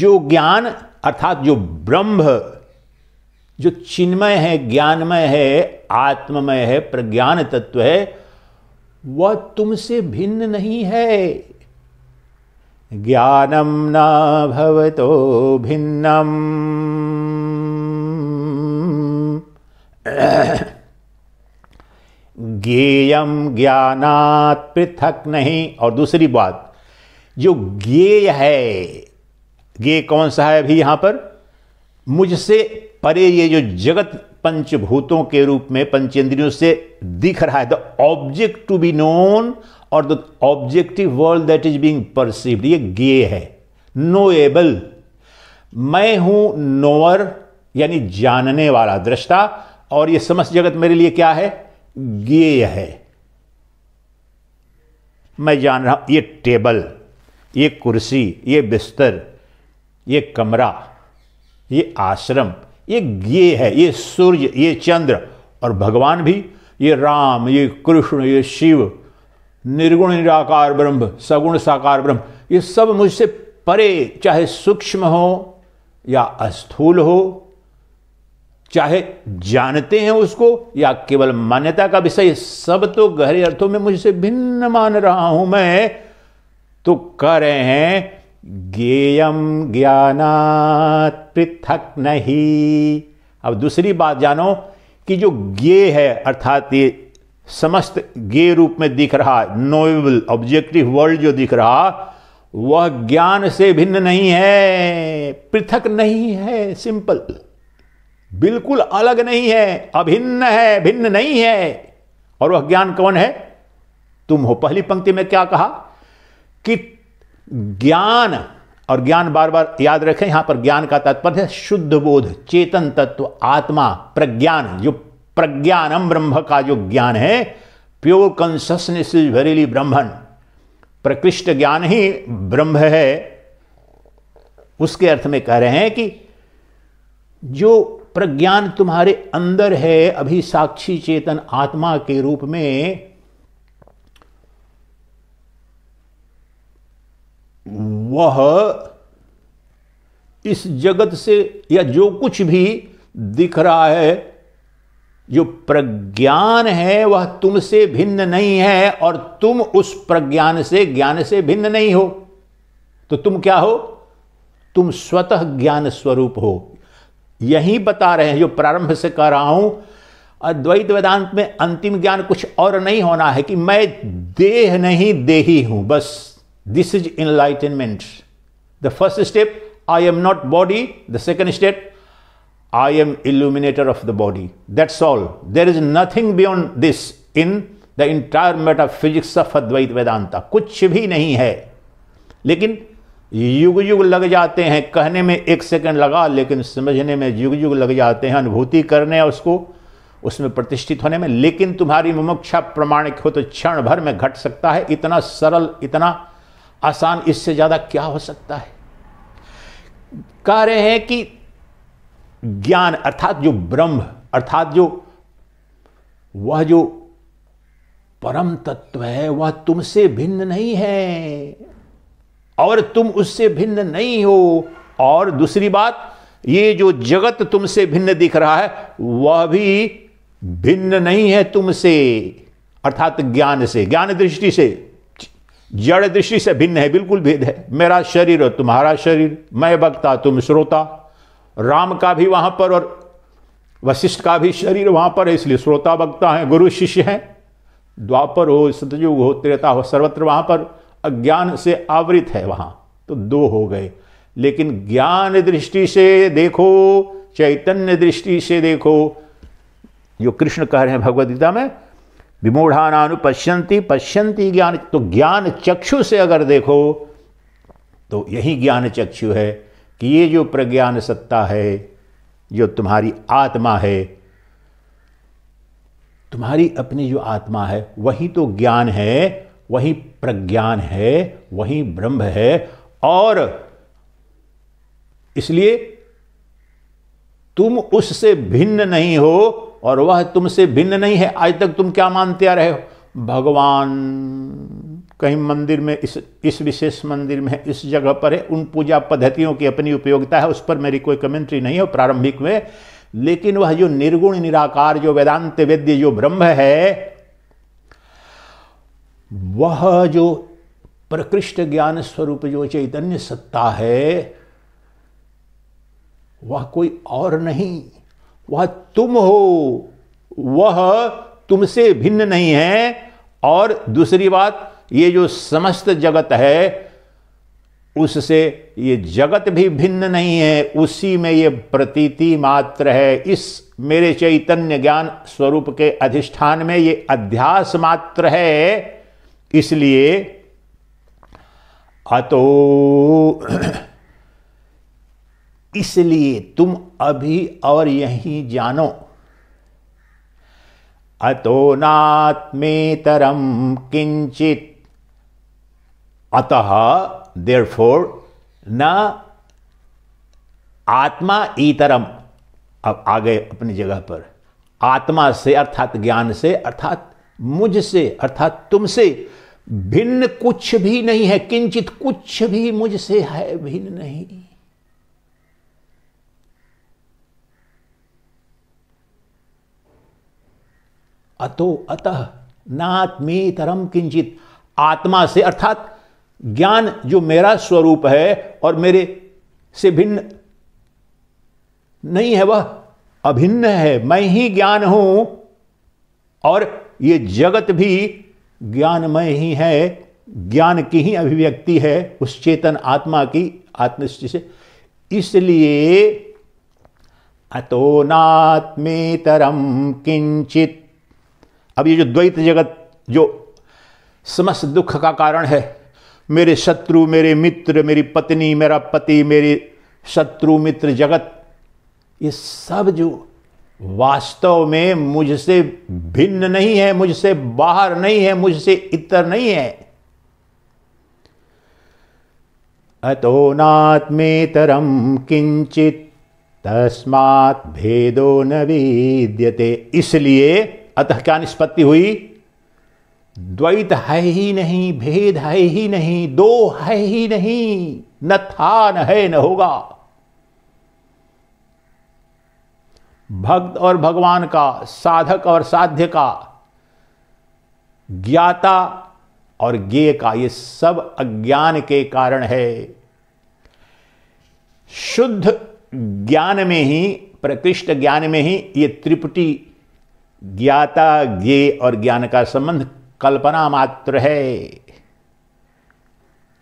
जो ज्ञान अर्थात जो ब्रह्म जो चिन्मय है ज्ञानमय है आत्ममय है प्रज्ञान तत्व है वह तुमसे भिन्न नहीं है ज्ञानम ना भवतो भिन्नम ज्ञेयम ज्ञानात् पृथक नहीं और दूसरी बात जो ज्ञेय है ज्ञे कौन सा है अभी यहां पर मुझसे परे ये जो जगत पंचभूतों के रूप में पंचेंद्रियों से दिख रहा है the object to be known और the objective world that is being perceived ये गे है नोएबल मैं हूं नोअर यानी जानने वाला दृष्टा और ये समस्त जगत मेरे लिए क्या है गेय है मैं जान रहा हूं ये टेबल ये कुर्सी ये बिस्तर ये कमरा ये आश्रम ये ये है ये सूर्य ये चंद्र और भगवान भी ये राम ये कृष्ण ये शिव निर्गुण निराकार ब्रह्म सगुण साकार ब्रह्म ये सब मुझसे परे चाहे सूक्ष्म हो या अस्थूल हो चाहे जानते हैं उसको या केवल मान्यता का विषय सब तो गहरे अर्थों में मुझसे भिन्न मान रहा हूं मैं तो कह रहे हैं ज्ञेयम ज्ञानात् पृथक नहीं अब दूसरी बात जानो कि जो ज्ञे है अर्थात ये समस्त ज्ञे रूप में दिख रहा नोएबल ऑब्जेक्टिव वर्ल्ड जो दिख रहा वह ज्ञान से भिन्न नहीं है पृथक नहीं है सिंपल बिल्कुल अलग नहीं है अभिन्न है भिन्न नहीं है और वह ज्ञान कौन है तुम हो पहली पंक्ति में क्या कहा कि ज्ञान और ज्ञान बार बार याद रखें यहां पर ज्ञान का तात्पर्य है शुद्ध बोध चेतन तत्व आत्मा प्रज्ञान जो प्रज्ञानम ब्रह्म का जो ज्ञान है pure consciousness is verily Brahman प्रकृष्ट ज्ञान ही ब्रह्म है उसके अर्थ में कह रहे हैं कि जो प्रज्ञान तुम्हारे अंदर है अभी साक्षी चेतन आत्मा के रूप में वह इस जगत से या जो कुछ भी दिख रहा है जो प्रज्ञान है वह तुमसे भिन्न नहीं है और तुम उस प्रज्ञान से ज्ञान से भिन्न नहीं हो तो तुम क्या हो तुम स्वतः ज्ञान स्वरूप हो यही बता रहे हैं जो प्रारंभ से कह रहा हूं अद्वैत वेदांत में अंतिम ज्ञान कुछ और नहीं होना है कि मैं देह नहीं देही हूं बस This is enlightenment. The first step, I am not body. The second step, I am illuminator of the body. That's all. There is nothing beyond this in the entire metaphysics of Advaita Vedanta कुछ भी नहीं है लेकिन युग युग लग जाते हैं कहने में एक सेकंड लगा लेकिन समझने में युग युग लग जाते हैं अनुभूति करने और उसको उसमें प्रतिष्ठित होने में लेकिन तुम्हारी मुमुक्षा प्रमाणिक हो तो क्षण भर में घट सकता है इतना सरल इतना आसान इससे ज़्यादा क्या हो सकता है कह रहे हैं कि ज्ञान अर्थात जो ब्रह्म अर्थात जो वह जो परम तत्व है वह तुमसे भिन्न नहीं है और तुम उससे भिन्न नहीं हो और दूसरी बात ये जो जगत तुमसे भिन्न दिख रहा है वह भी भिन्न नहीं है तुमसे अर्थात ज्ञान से ज्ञान दृष्टि से जड़ दृष्टि से भिन्न है बिल्कुल भेद है मेरा शरीर और तुम्हारा शरीर मैं वक्ता तुम श्रोता राम का भी वहां पर और वशिष्ठ का भी शरीर वहां पर है इसलिए श्रोता वक्ता है गुरु शिष्य है द्वापर हो सतयुग हो त्रेता हो सर्वत्र वहां पर अज्ञान से आवृत है वहां तो दो हो गए लेकिन ज्ञान दृष्टि से देखो चैतन्य दृष्टि से देखो जो कृष्ण कह रहे हैं भगवदगीता में पश्यंती पश्यंती ज्ञान तो ज्ञान चक्षु से अगर देखो तो यही ज्ञान चक्षु है कि ये जो प्रज्ञान सत्ता है जो तुम्हारी आत्मा है तुम्हारी अपनी जो आत्मा है वही तो ज्ञान है वही प्रज्ञान है वही ब्रह्म है और इसलिए तुम उससे भिन्न नहीं हो और वह तुमसे भिन्न नहीं है आज तक तुम क्या मानते आ रहे हो भगवान कहीं मंदिर में इस इस विशेष मंदिर में इस जगह पर है उन पूजा पद्धतियों की अपनी उपयोगिता है उस पर मेरी कोई कमेंट्री नहीं है प्रारंभिक में लेकिन वह जो निर्गुण निराकार जो वेदांत वेद्य जो ब्रह्म है वह जो प्रकृष्ट ज्ञान स्वरूप जो चैतन्य सत्ता है वह कोई और नहीं वह तुम हो वह तुमसे भिन्न नहीं है और दूसरी बात ये जो समस्त जगत है उससे ये जगत भी भिन्न नहीं है उसी में ये प्रतीति मात्र है इस मेरे चैतन्य ज्ञान स्वरूप के अधिष्ठान में ये अध्यास मात्र है इसलिए अतो इसलिए तुम अभी और यहीं जानो अतो नात्मेतरम किंचित अतः फोर न आत्मा इतरम अब आ गए अपनी जगह पर आत्मा से अर्थात ज्ञान से अर्थात मुझसे अर्थात तुमसे भिन्न कुछ भी नहीं है किंचित कुछ भी मुझसे है भिन्न नहीं अतो अतः नात्मेतरम किंचित आत्मा से अर्थात ज्ञान जो मेरा स्वरूप है और मेरे से भिन्न नहीं है वह अभिन्न है मैं ही ज्ञान हूं और ये जगत भी ज्ञानमय ही है ज्ञान की ही अभिव्यक्ति है उस चेतन आत्मा की आत्मस्थिति से इसलिए अतोनात्मेतरम किंचित अब ये जो द्वैत जगत जो समस्त दुख का कारण है मेरे शत्रु मेरे मित्र मेरी पत्नी मेरा पति मेरे शत्रु मित्र जगत ये सब जो वास्तव में मुझसे भिन्न नहीं है मुझसे बाहर नहीं है मुझसे इतर नहीं है अतो नात्मेतरम किंचित तस्मात् भेदो न विद्यते इसलिए अतः क्या निष्पत्ति हुई द्वैत है ही नहीं भेद है ही नहीं दो है ही नहीं न था न है न होगा भक्त और भगवान का साधक और साध्य का ज्ञाता और ज्ञे का ये सब अज्ञान के कारण है शुद्ध ज्ञान में ही प्रकृष्ट ज्ञान में ही ये त्रिपुटी ज्ञाता ज्ञे और ज्ञान का संबंध कल्पना मात्र है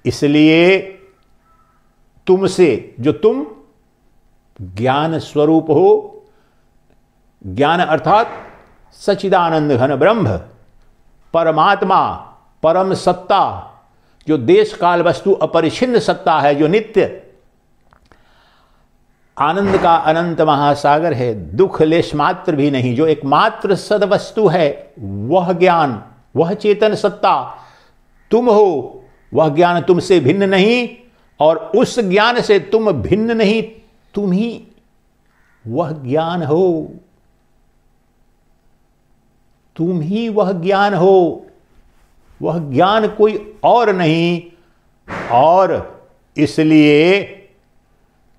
इसलिए तुमसे जो तुम ज्ञान स्वरूप हो ज्ञान अर्थात सचिदानंद घन ब्रह्म परमात्मा परम सत्ता जो देश काल वस्तु अपरिछिन्न सत्ता है जो नित्य आनंद का अनंत महासागर है दुख लेश मात्र भी नहीं जो एकमात्र सदवस्तु है वह ज्ञान वह चेतन सत्ता तुम हो वह ज्ञान तुमसे भिन्न नहीं और उस ज्ञान से तुम भिन्न नहीं तुम ही वह ज्ञान हो तुम ही वह ज्ञान हो वह ज्ञान कोई और नहीं और इसलिए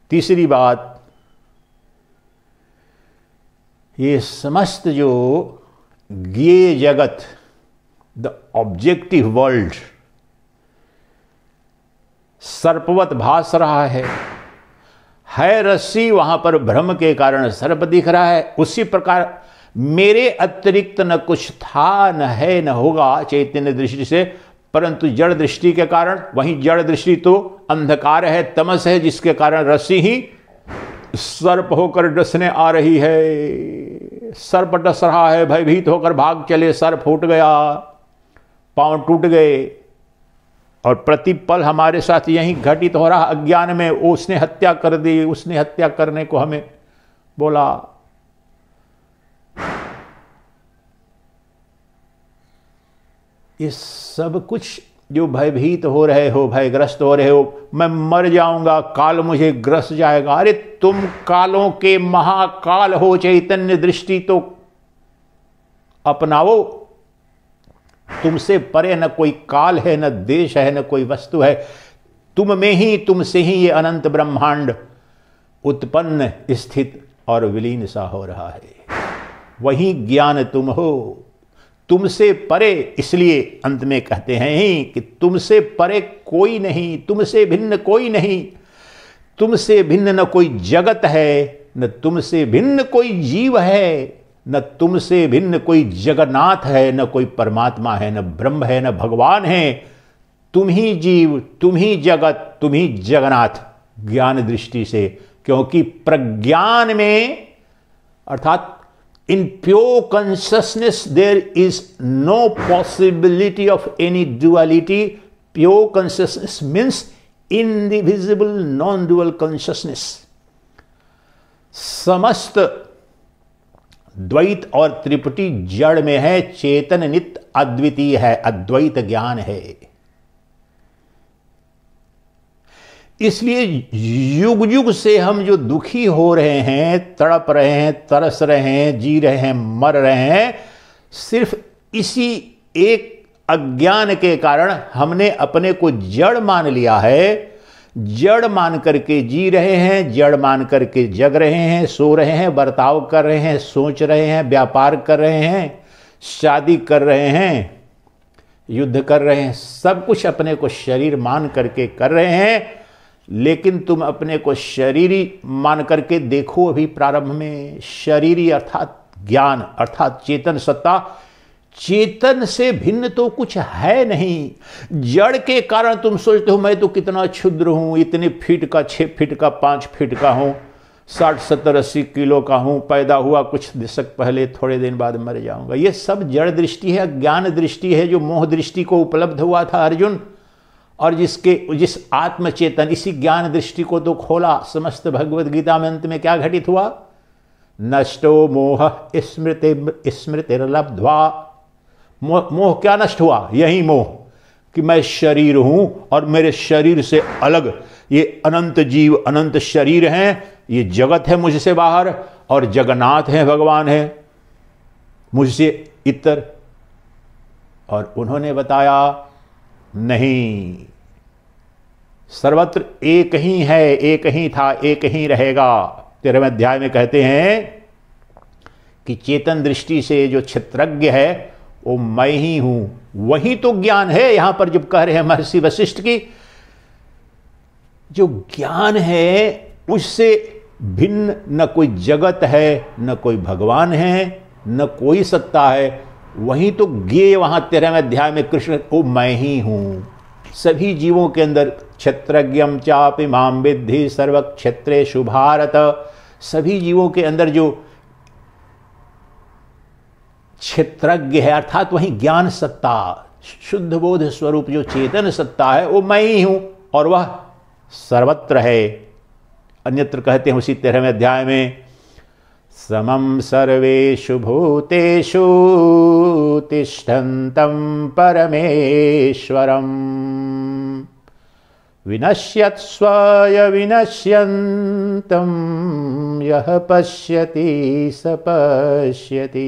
तीसरी बात ये समस्त जो ये जगत द ऑब्जेक्टिव वर्ल्ड सर्पवत भास रहा है है रस्सी वहां पर भ्रम के कारण सर्प दिख रहा है उसी प्रकार मेरे अतिरिक्त न कुछ था न है न होगा चैतन्य दृष्टि से परंतु जड़ दृष्टि के कारण वहीं जड़ दृष्टि तो अंधकार है तमस है जिसके कारण रस्सी ही सर्प होकर डसने आ रही है सर्प डस रहा है भयभीत होकर भाग चले सर्प फूट गया पांव टूट गए और प्रतिपल हमारे साथ यही घटित हो रहा अज्ञान में उसने हत्या कर दी उसने हत्या करने को हमें बोला ये सब कुछ जो भयभीत हो रहे हो भयग्रस्त हो रहे हो मैं मर जाऊंगा काल मुझे ग्रस जाएगा अरे तुम कालों के महाकाल हो चैतन्य दृष्टि तो अपनाओ तुमसे परे न कोई काल है न देश है न कोई वस्तु है तुम में ही तुमसे ही ये अनंत ब्रह्मांड उत्पन्न स्थित और विलीन सा हो रहा है वही ज्ञान तुम हो तुमसे परे इसलिए अंत में कहते हैं ही कि तुमसे परे कोई नहीं तुमसे भिन्न कोई नहीं तुमसे भिन्न न कोई जगत है न तुमसे भिन्न कोई जीव है न तुमसे भिन्न कोई जगन्नाथ है न कोई परमात्मा है न ब्रह्म है न भगवान है तुम ही जीव तुम ही जगत तुम ही जगन्नाथ ज्ञान दृष्टि से क्योंकि प्रज्ञान में अर्थात In pure consciousness, there is no possibility of any duality. Pure consciousness means indivisible non dual consciousness. समस्त द्वैत और त्रिपुटी जड़ में है चेतन नित अद्वितीय है अद्वैत ज्ञान है इसलिए युग युग से हम जो दुखी हो रहे हैं तड़प रहे हैं तरस रहे हैं जी रहे हैं मर रहे हैं सिर्फ इसी एक अज्ञान के कारण हमने अपने को जड़ मान लिया है जड़ मान करके जी रहे हैं जड़ मान करके जग रहे हैं सो रहे हैं बर्ताव कर रहे हैं सोच रहे हैं व्यापार कर रहे हैं शादी कर रहे हैं युद्ध कर रहे हैं सब कुछ अपने को शरीर मान करके कर रहे हैं लेकिन तुम अपने को शरीरी मान करके देखो अभी प्रारंभ में शरीरी अर्थात ज्ञान अर्थात चेतन सत्ता चेतन से भिन्न तो कुछ है नहीं जड़ के कारण तुम सोचते हो मैं तो कितना क्षुद्र हूं इतने फीट का छह फीट का पांच फीट का हूं साठ सत्तर अस्सी किलो का हूं पैदा हुआ कुछ दशक पहले थोड़े दिन बाद मर जाऊंगा ये सब जड़ दृष्टि है ज्ञान दृष्टि है जो मोह दृष्टि को उपलब्ध हुआ था अर्जुन और जिसके जिस आत्मचेतन इसी ज्ञान दृष्टि को तो खोला समस्त भगवत गीता में अंत में क्या घटित हुआ नष्टो मोह स्मृति स्मृतिर्लब्ध्वा मोह मोह क्या नष्ट हुआ यही मोह कि मैं शरीर हूं और मेरे शरीर से अलग ये अनंत जीव अनंत शरीर हैं ये जगत है मुझसे बाहर और जगन्नाथ है भगवान है मुझसे इतर और उन्होंने बताया नहीं सर्वत्र एक ही है एक ही था एक ही रहेगा तेरह अध्याय में कहते हैं कि चेतन दृष्टि से जो क्षेत्रज्ञ है वो मैं ही हूं वही तो ज्ञान है यहां पर जब कह रहे हैं महर्षि वशिष्ठ की जो ज्ञान है उससे भिन्न न कोई जगत है न कोई भगवान है न कोई सत्ता है वहीं तो गे वहाँ तेरहवें अध्याय में कृष्ण को मैं ही हूँ सभी जीवों के अंदर क्षेत्रज्ञ चापि माम विद्धि सर्व क्षेत्र शुभारत सभी जीवों के अंदर जो क्षेत्रज्ञ है अर्थात वही ज्ञान सत्ता शुद्ध बोध स्वरूप जो चेतन सत्ता है वो मैं ही हूं और वह सर्वत्र है अन्यत्र कहते हैं उसी तेरहवें अध्याय में समं सर्वेषु भूतेषु तिष्ठन्तं परमेश्वरम् विनश्यत्स्वाय विनश्यन्तं यः पश्यति स पश्यति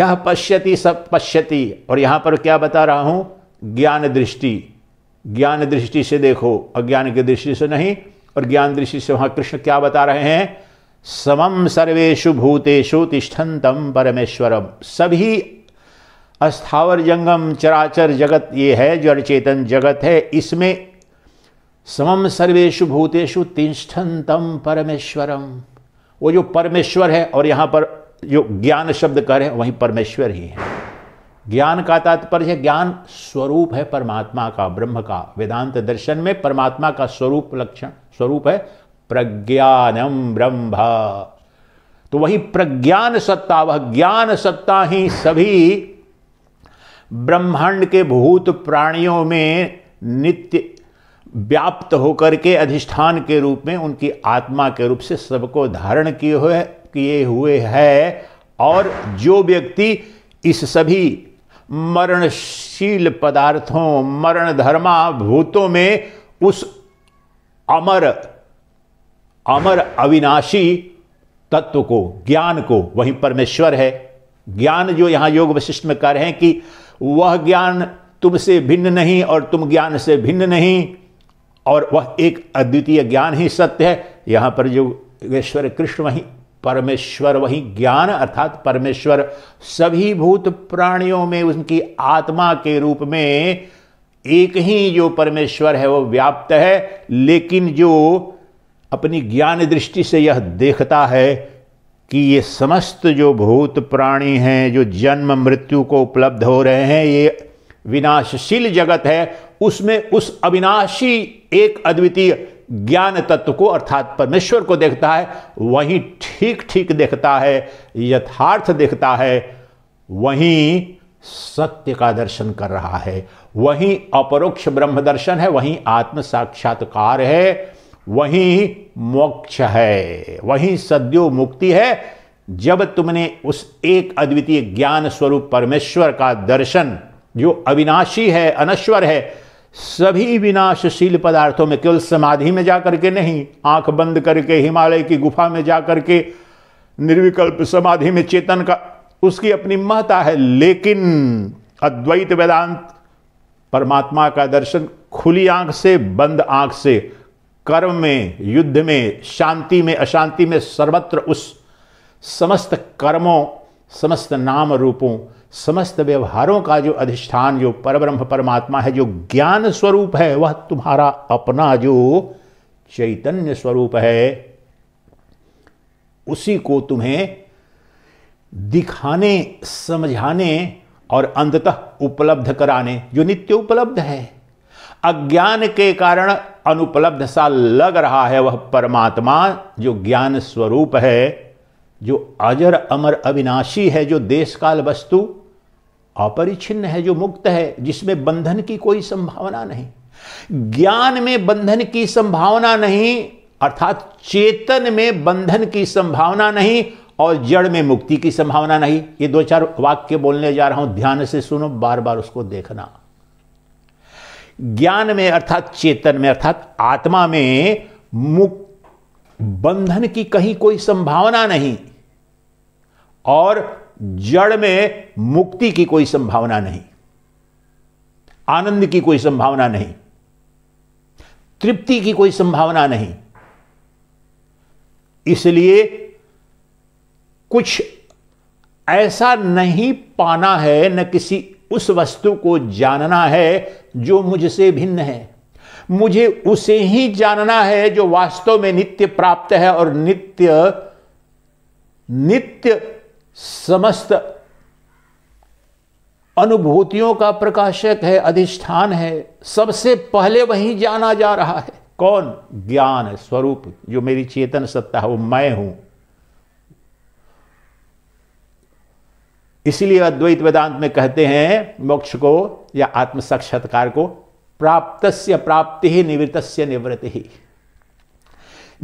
यह पश्यति स पश्यति और यहां पर क्या बता रहा हूं ज्ञान दृष्टि ज्ञान दृष्टि से देखो अज्ञान की दृष्टि से नहीं और ज्ञान दृष्टि से वहां कृष्ण क्या बता रहे हैं समम सर्वेशु भूतेशु तिष्ठंतम परमेश्वरम सभी अस्थावर जंगम चराचर जगत ये है जो अचेतन जगत है इसमें समम सर्वेशु भूतेशु तिष्ठंतम परमेश्वरम वो जो परमेश्वर है और यहां पर जो ज्ञान शब्द कर है वहीं परमेश्वर ही है ज्ञान का तात्पर्य ज्ञान स्वरूप है परमात्मा का ब्रह्म का वेदांत दर्शन में परमात्मा का स्वरूप लक्षण स्वरूप है प्रज्ञानम ब्रह्म तो वही प्रज्ञान सत्ता वह ज्ञान सत्ता ही सभी ब्रह्मांड के भूत प्राणियों में नित्य व्याप्त होकर के अधिष्ठान के रूप में उनकी आत्मा के रूप से सबको धारण किए हुए किए हुए है और जो व्यक्ति इस सभी मरणशील पदार्थों मरण धर्मा भूतों में उस अमर अमर अविनाशी तत्व को ज्ञान को वहीं परमेश्वर है ज्ञान जो यहाँ योग वशिष्ठ में कह रहे हैं कि वह ज्ञान तुमसे भिन्न नहीं और तुम ज्ञान से भिन्न नहीं और वह एक अद्वितीय ज्ञान ही सत्य है यहाँ पर जो ईश्वर कृष्ण वहीं परमेश्वर वही ज्ञान अर्थात परमेश्वर सभी भूत प्राणियों में उनकी आत्मा के रूप में एक ही जो परमेश्वर है वो व्याप्त है लेकिन जो अपनी ज्ञान दृष्टि से यह देखता है कि ये समस्त जो भूत प्राणी हैं जो जन्म मृत्यु को उपलब्ध हो रहे हैं ये विनाशशील जगत है उसमें उस अविनाशी एक अद्वितीय ज्ञान तत्व को अर्थात परमेश्वर को देखता है वही ठीक ठीक देखता है यथार्थ देखता है वहीं सत्य का दर्शन कर रहा है वही अपरोक्ष ब्रह्म दर्शन है वहीं आत्म साक्षात्कार है वही मोक्ष है वही सद्यो मुक्ति है जब तुमने उस एक अद्वितीय ज्ञान स्वरूप परमेश्वर का दर्शन जो अविनाशी है अनश्वर है सभी विनाशशील पदार्थों में केवल समाधि में जाकर के नहीं आंख बंद करके हिमालय की गुफा में जाकर के निर्विकल्प समाधि में चेतन का उसकी अपनी महता है लेकिन अद्वैत वेदांत परमात्मा का दर्शन खुली आंख से बंद आंख से कर्म में युद्ध में शांति में अशांति में सर्वत्र उस समस्त कर्मों समस्त नाम रूपों समस्त व्यवहारों का जो अधिष्ठान जो परब्रह्म परमात्मा है जो ज्ञान स्वरूप है वह तुम्हारा अपना जो चैतन्य स्वरूप है उसी को तुम्हें दिखाने समझाने और अंततः उपलब्ध कराने जो नित्य उपलब्ध है अज्ञान के कारण अनुपलब्ध सा लग रहा है वह परमात्मा जो ज्ञान स्वरूप है जो अजर अमर अविनाशी है जो देश काल वस्तु अपरिचिन्न है जो मुक्त है जिसमें बंधन की कोई संभावना नहीं ज्ञान में बंधन की संभावना नहीं अर्थात चेतन में बंधन की संभावना नहीं और जड़ में मुक्ति की संभावना नहीं ये दो चार वाक्य बोलने जा रहा हूं ध्यान से सुनो बार बार उसको देखना ज्ञान में अर्थात चेतन में अर्थात आत्मा में मुक्त बंधन की कहीं कोई संभावना नहीं और जड़ में मुक्ति की कोई संभावना नहीं आनंद की कोई संभावना नहीं तृप्ति की कोई संभावना नहीं इसलिए कुछ ऐसा नहीं पाना है न किसी उस वस्तु को जानना है जो मुझसे भिन्न है मुझे उसे ही जानना है जो वास्तव में नित्य प्राप्त है और नित्य नित्य समस्त अनुभूतियों का प्रकाशक है अधिष्ठान है सबसे पहले वही जाना जा रहा है कौन ज्ञान स्वरूप जो मेरी चेतन सत्ता है वो मैं हूं इसलिए अद्वैत वेदांत में कहते हैं मोक्ष को या आत्म साक्षात्कार को प्राप्त प्राप्ति ही निवृत्त निवृत्ति ही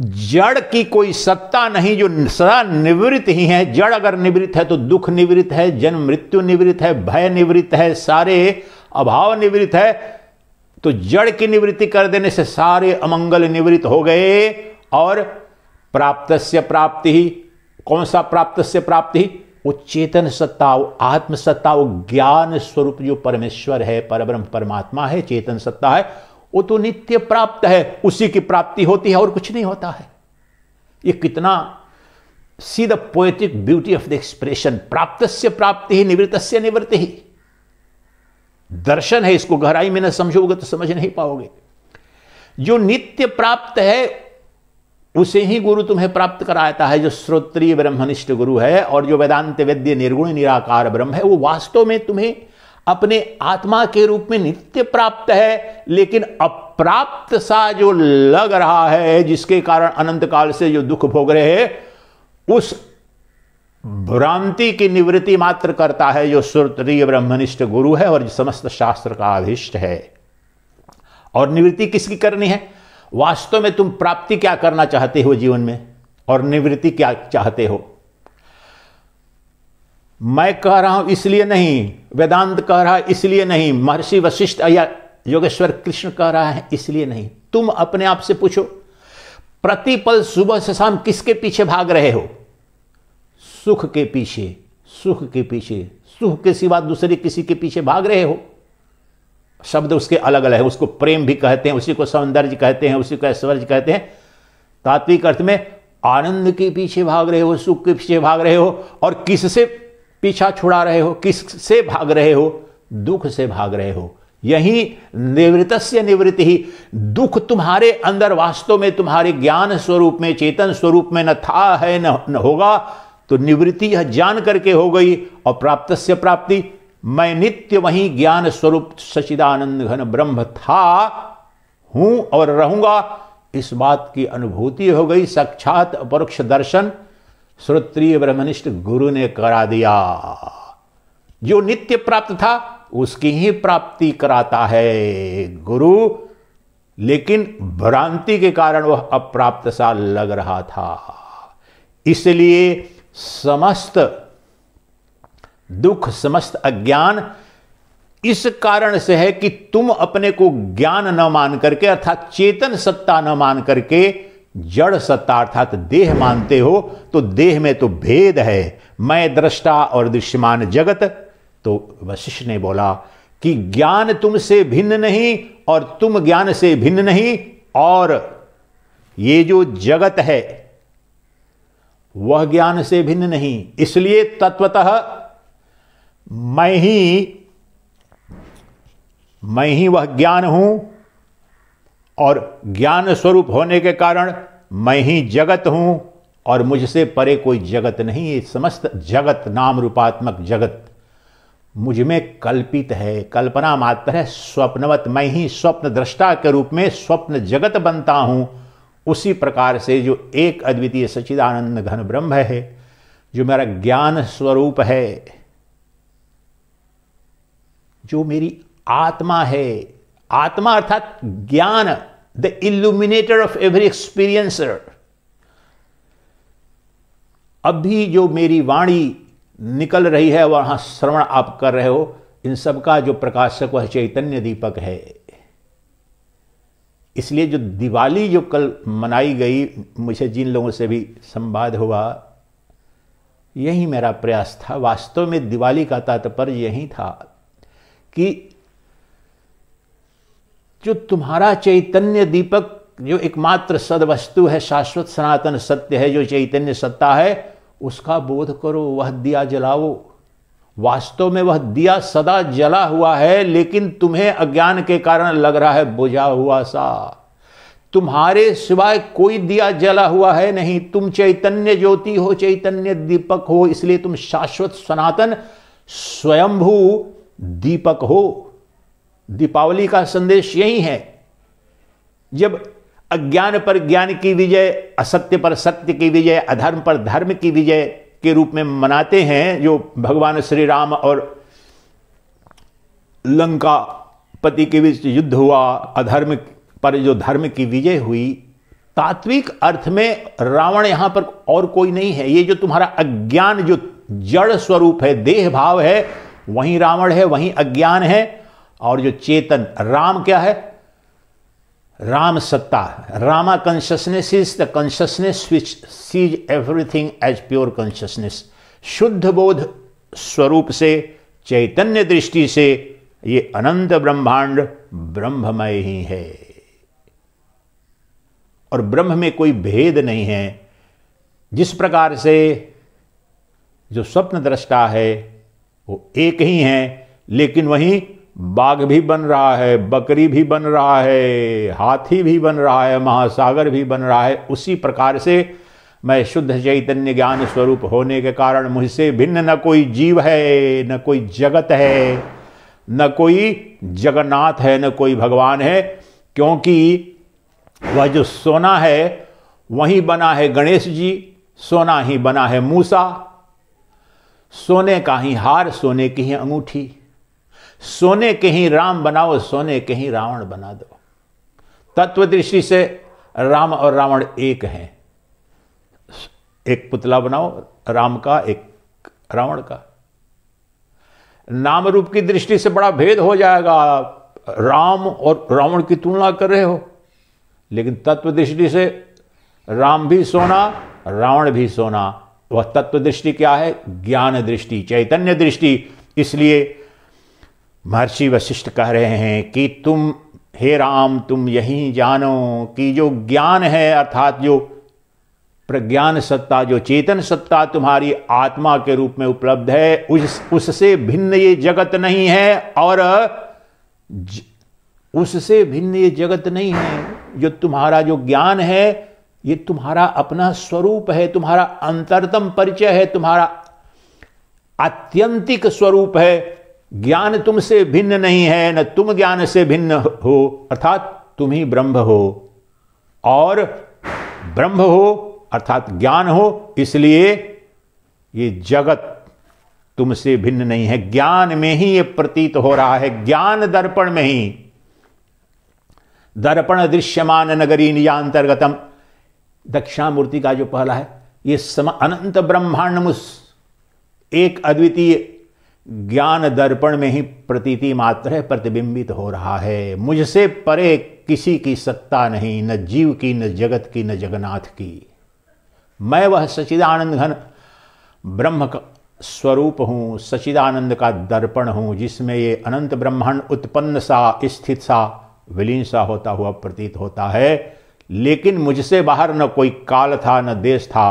जड़ की कोई सत्ता नहीं जो सदा निवृत्त ही है जड़ अगर निवृत्त है तो दुख निवृत्त है जन्म मृत्यु निवृत्त है भय निवृत्त है सारे अभाव निवृत्त है तो जड़ की निवृत्ति कर देने से सारे अमंगल निवृत्त हो गए और प्राप्त से प्राप्ति ही कौन सा प्राप्त से प्राप्ति ही वो चेतन सत्ता वो आत्म सत्ता वो ज्ञान स्वरूप जो परमेश्वर है परब्रह्म परमात्मा है चेतन सत्ता है वो तो नित्य प्राप्त है उसी की प्राप्ति होती है और कुछ नहीं होता है ये कितना see the poetic beauty of the expression प्राप्त से प्राप्ति ही निवृत्त से निवृत्ति ही दर्शन है इसको गहराई में न समझोगे तो समझ नहीं पाओगे जो नित्य प्राप्त है उसे ही गुरु तुम्हें प्राप्त कराता है जो श्रोत्रीय ब्रह्मनिष्ठ गुरु है और जो वेदांत वेद्य निर्गुण निराकार ब्रह्म है वो वास्तव में तुम्हें अपने आत्मा के रूप में नित्य प्राप्त है लेकिन अप्राप्त सा जो लग रहा है जिसके कारण अनंत काल से जो दुख भोग रहे हैं उस भ्रांति की निवृत्ति मात्र करता है जो श्रोत्रीय ब्रह्मनिष्ठ गुरु है और समस्त शास्त्र का अभिष्ट है और निवृत्ति किसकी करनी है वास्तव में तुम प्राप्ति क्या करना चाहते हो जीवन में और निवृत्ति क्या चाहते हो मैं कह रहा हूं इसलिए नहीं वेदांत कह रहा है इसलिए नहीं महर्षि वशिष्ठ या योगेश्वर कृष्ण कह रहा है इसलिए नहीं तुम अपने आप से पूछो प्रतिपल सुबह से शाम किसके पीछे भाग रहे हो सुख के पीछे सुख के पीछे सुख के सिवा दूसरे किसी के पीछे भाग रहे हो शब्द उसके अलग अलग है उसको प्रेम भी कहते हैं उसी को सौंदर्य कहते हैं उसी को ऐश्वर्य कहते हैं तात्विक अर्थ में आनंद के पीछे भाग रहे हो सुख के पीछे भाग रहे हो और किससे पीछा छुड़ा रहे हो किस से भाग रहे हो दुख से भाग रहे हो यही निवृत से निवृत्ति ही दुख तुम्हारे अंदर वास्तव में तुम्हारे ज्ञान स्वरूप में चेतन स्वरूप में न था है न, न होगा तो निवृत्ति यह जान करके हो गई और प्राप्त से प्राप्ति मैं नित्य वही ज्ञान स्वरूप सचिदानंद घन ब्रह्म था हूं और रहूंगा इस बात की अनुभूति हो गई साक्षात परोक्ष दर्शन श्रोत्रिय ब्रह्मनिष्ठ गुरु ने करा दिया जो नित्य प्राप्त था उसकी ही प्राप्ति कराता है गुरु लेकिन भ्रांति के कारण वह अप्राप्त सा लग रहा था इसलिए समस्त दुख समस्त अज्ञान इस कारण से है कि तुम अपने को ज्ञान न मान करके अर्थात चेतन सत्ता न मान करके जड़ सत्ता अर्थात देह मानते हो तो देह में तो भेद है मैं दृष्टा और दृश्यमान जगत तो वशिष्ठ ने बोला कि ज्ञान तुमसे भिन्न नहीं और तुम ज्ञान से भिन्न नहीं और ये जो जगत है वह ज्ञान से भिन्न नहीं इसलिए तत्वतः मैं ही मैं ही वह ज्ञान हूं और ज्ञान स्वरूप होने के कारण मैं ही जगत हूं और मुझसे परे कोई जगत नहीं ये समस्त जगत नाम रूपात्मक जगत मुझ में कल्पित है कल्पना मात्र है स्वप्नवत मैं ही स्वप्न दृष्टा के रूप में स्वप्न जगत बनता हूं उसी प्रकार से जो एक अद्वितीय सचिदानंद घन ब्रह्म है जो मेरा ज्ञान स्वरूप है जो मेरी आत्मा है आत्मा अर्थात ज्ञान the illuminator of every experiencer अभी जो मेरी वाणी निकल रही है वहां श्रवण आप कर रहे हो इन सब का जो प्रकाशक वह चैतन्य दीपक है इसलिए जो दिवाली जो कल मनाई गई मुझे जिन लोगों से भी संवाद हुआ यही मेरा प्रयास था वास्तव में दिवाली का तात्पर्य यही था कि जो तुम्हारा चैतन्य दीपक जो एकमात्र सदवस्तु है शाश्वत सनातन सत्य है जो चैतन्य सत्ता है उसका बोध करो वह दिया जलाओ वास्तव में वह दिया सदा जला हुआ है लेकिन तुम्हें अज्ञान के कारण लग रहा है बुझा हुआ सा तुम्हारे सिवाय कोई दिया जला हुआ है नहीं तुम चैतन्य ज्योति हो चैतन्य दीपक हो इसलिए तुम शाश्वत सनातन स्वयंभू दीपक हो दीपावली का संदेश यही है जब अज्ञान पर ज्ञान की विजय असत्य पर सत्य की विजय अधर्म पर धर्म की विजय के रूप में मनाते हैं जो भगवान श्री राम और लंका पति के बीच युद्ध हुआ अधर्म पर जो धर्म की विजय हुई तात्विक अर्थ में रावण यहां पर और कोई नहीं है ये जो तुम्हारा अज्ञान जो जड़ स्वरूप है देह भाव है वही रावण है वही अज्ञान है और जो चेतन राम क्या है राम सत्ता Rama consciousness is the consciousness which sees everything as pure consciousness शुद्ध बोध स्वरूप से चैतन्य दृष्टि से ये अनंत ब्रह्मांड ब्रह्ममय ही है और ब्रह्म में कोई भेद नहीं है जिस प्रकार से जो स्वप्न दृष्टा है वो एक ही है लेकिन वहीं बाघ भी बन रहा है बकरी भी बन रहा है हाथी भी बन रहा है महासागर भी बन रहा है उसी प्रकार से मैं शुद्ध चैतन्य ज्ञान स्वरूप होने के कारण मुझसे भिन्न न कोई जीव है न कोई जगत है न कोई जगन्नाथ है न कोई भगवान है क्योंकि वह जो सोना है वहीं बना है गणेश जी सोना ही बना है मूसा सोने का ही हार सोने की ही अंगूठी सोने के ही राम बनाओ सोने के ही रावण बना दो तत्व दृष्टि से राम और रावण एक हैं एक पुतला बनाओ राम का एक रावण का नाम रूप की दृष्टि से बड़ा भेद हो जाएगा राम और रावण की तुलना कर रहे हो लेकिन तत्व दृष्टि से राम भी सोना रावण भी सोना वह तत्व दृष्टि क्या है ज्ञान दृष्टि चैतन्य दृष्टि इसलिए महर्षि वशिष्ठ कह रहे हैं कि तुम हे राम तुम यही जानो कि जो ज्ञान है अर्थात जो प्रज्ञान सत्ता जो चेतन सत्ता तुम्हारी आत्मा के रूप में उपलब्ध है उस उससे भिन्न ये जगत नहीं है और ज, उससे भिन्न ये जगत नहीं है जो तुम्हारा जो ज्ञान है ये तुम्हारा अपना स्वरूप है तुम्हारा अंतरतम परिचय है तुम्हारा आत्यंतिक स्वरूप है ज्ञान तुमसे भिन्न नहीं है न तुम ज्ञान से भिन्न हो अर्थात तुम ही ब्रह्म हो और ब्रह्म हो अर्थात ज्ञान हो इसलिए ये जगत तुमसे भिन्न नहीं है ज्ञान में ही ये प्रतीत हो रहा है ज्ञान दर्पण में ही दर्पण दृश्यमान नगरी निजांतर्गतम दक्षिणामूर्ति का जो पहला है ये सम अनंत ब्रह्मांड मुस एक अद्वितीय ज्ञान दर्पण में ही प्रतीति मात्र है प्रतिबिंबित हो रहा है मुझसे परे किसी की सत्ता नहीं न जीव की न जगत की न जगन्नाथ की मैं वह सचिदानंद घन ब्रह्म का स्वरूप हूँ सचिदानंद का दर्पण हूँ जिसमें ये अनंत ब्रह्मांड उत्पन्न सा स्थित सा विलीन सा होता हुआ प्रतीत होता है लेकिन मुझसे बाहर न कोई काल था न देश था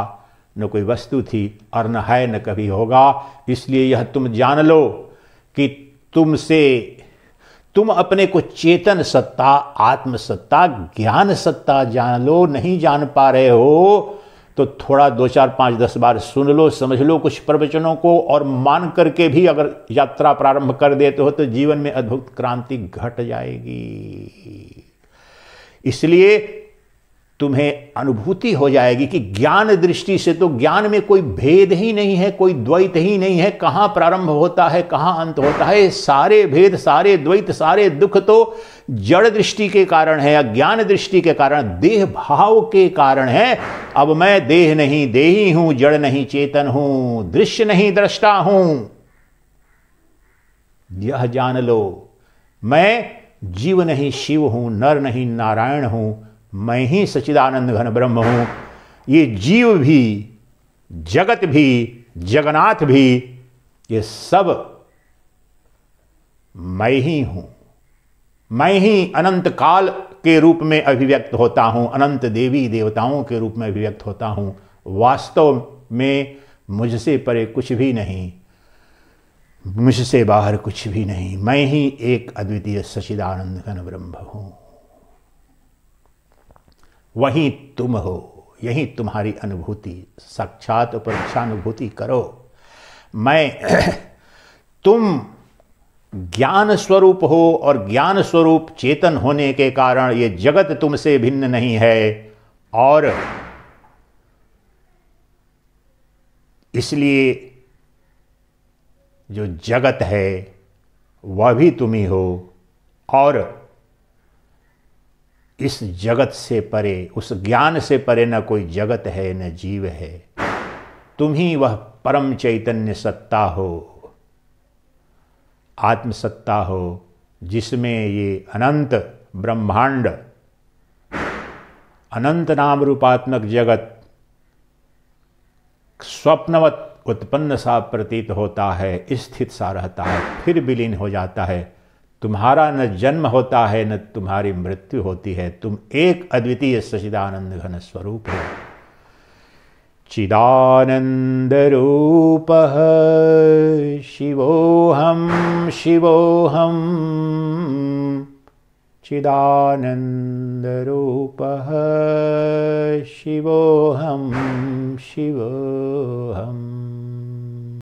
न कोई वस्तु थी और न है न कभी होगा इसलिए यह तुम जान लो कि तुमसे तुम अपने को चेतन सत्ता आत्म सत्ता ज्ञान सत्ता जान लो नहीं जान पा रहे हो तो थोड़ा दो चार पांच दस बार सुन लो समझ लो कुछ प्रवचनों को और मान करके भी अगर यात्रा प्रारंभ कर देते हो तो जीवन में अद्भुत क्रांति घट जाएगी इसलिए तुम्हें अनुभूति हो जाएगी कि ज्ञान दृष्टि से तो ज्ञान में कोई भेद ही नहीं है कोई द्वैत ही नहीं है कहाँ प्रारंभ होता है कहाँ अंत होता है सारे भेद सारे द्वैत सारे दुख तो जड़ दृष्टि के कारण है अज्ञान दृष्टि के कारण देह भाव के कारण है अब मैं देह नहीं देही हूं जड़ नहीं चेतन हूं दृश्य नहीं दृष्टा हूं यह जान लो मैं जीव नहीं शिव हूं नर नहीं नारायण हूं मैं ही सचिदानंद घन ब्रह्म हूँ ये जीव भी जगत भी जगन्नाथ भी ये सब मैं ही हूँ मैं ही अनंत काल के रूप में अभिव्यक्त होता हूँ अनंत देवी देवताओं के रूप में अभिव्यक्त होता हूँ वास्तव में मुझसे परे कुछ भी नहीं मुझसे बाहर कुछ भी नहीं मैं ही एक अद्वितीय सचिदानंद घन ब्रह्म हूँ वहीं तुम हो यही तुम्हारी अनुभूति साक्षात परोक्षानुभूति करो मैं तुम ज्ञान स्वरूप हो और ज्ञान स्वरूप चेतन होने के कारण ये जगत तुमसे भिन्न नहीं है और इसलिए जो जगत है वह भी तुम ही हो और इस जगत से परे उस ज्ञान से परे न कोई जगत है न जीव है तुम ही वह परम चैतन्य सत्ता हो आत्मसत्ता हो जिसमें ये अनंत ब्रह्मांड अनंत नाम रूपात्मक जगत स्वप्नवत उत्पन्न सा प्रतीत होता है स्थित सा रहता है फिर विलीन हो जाता है तुम्हारा न जन्म होता है न तुम्हारी मृत्यु होती है तुम एक अद्वितीय सचिदानंद घन स्वरूप हो शिवोहम शिवोहम चिदानंद रूप शिवोहम शिवोहम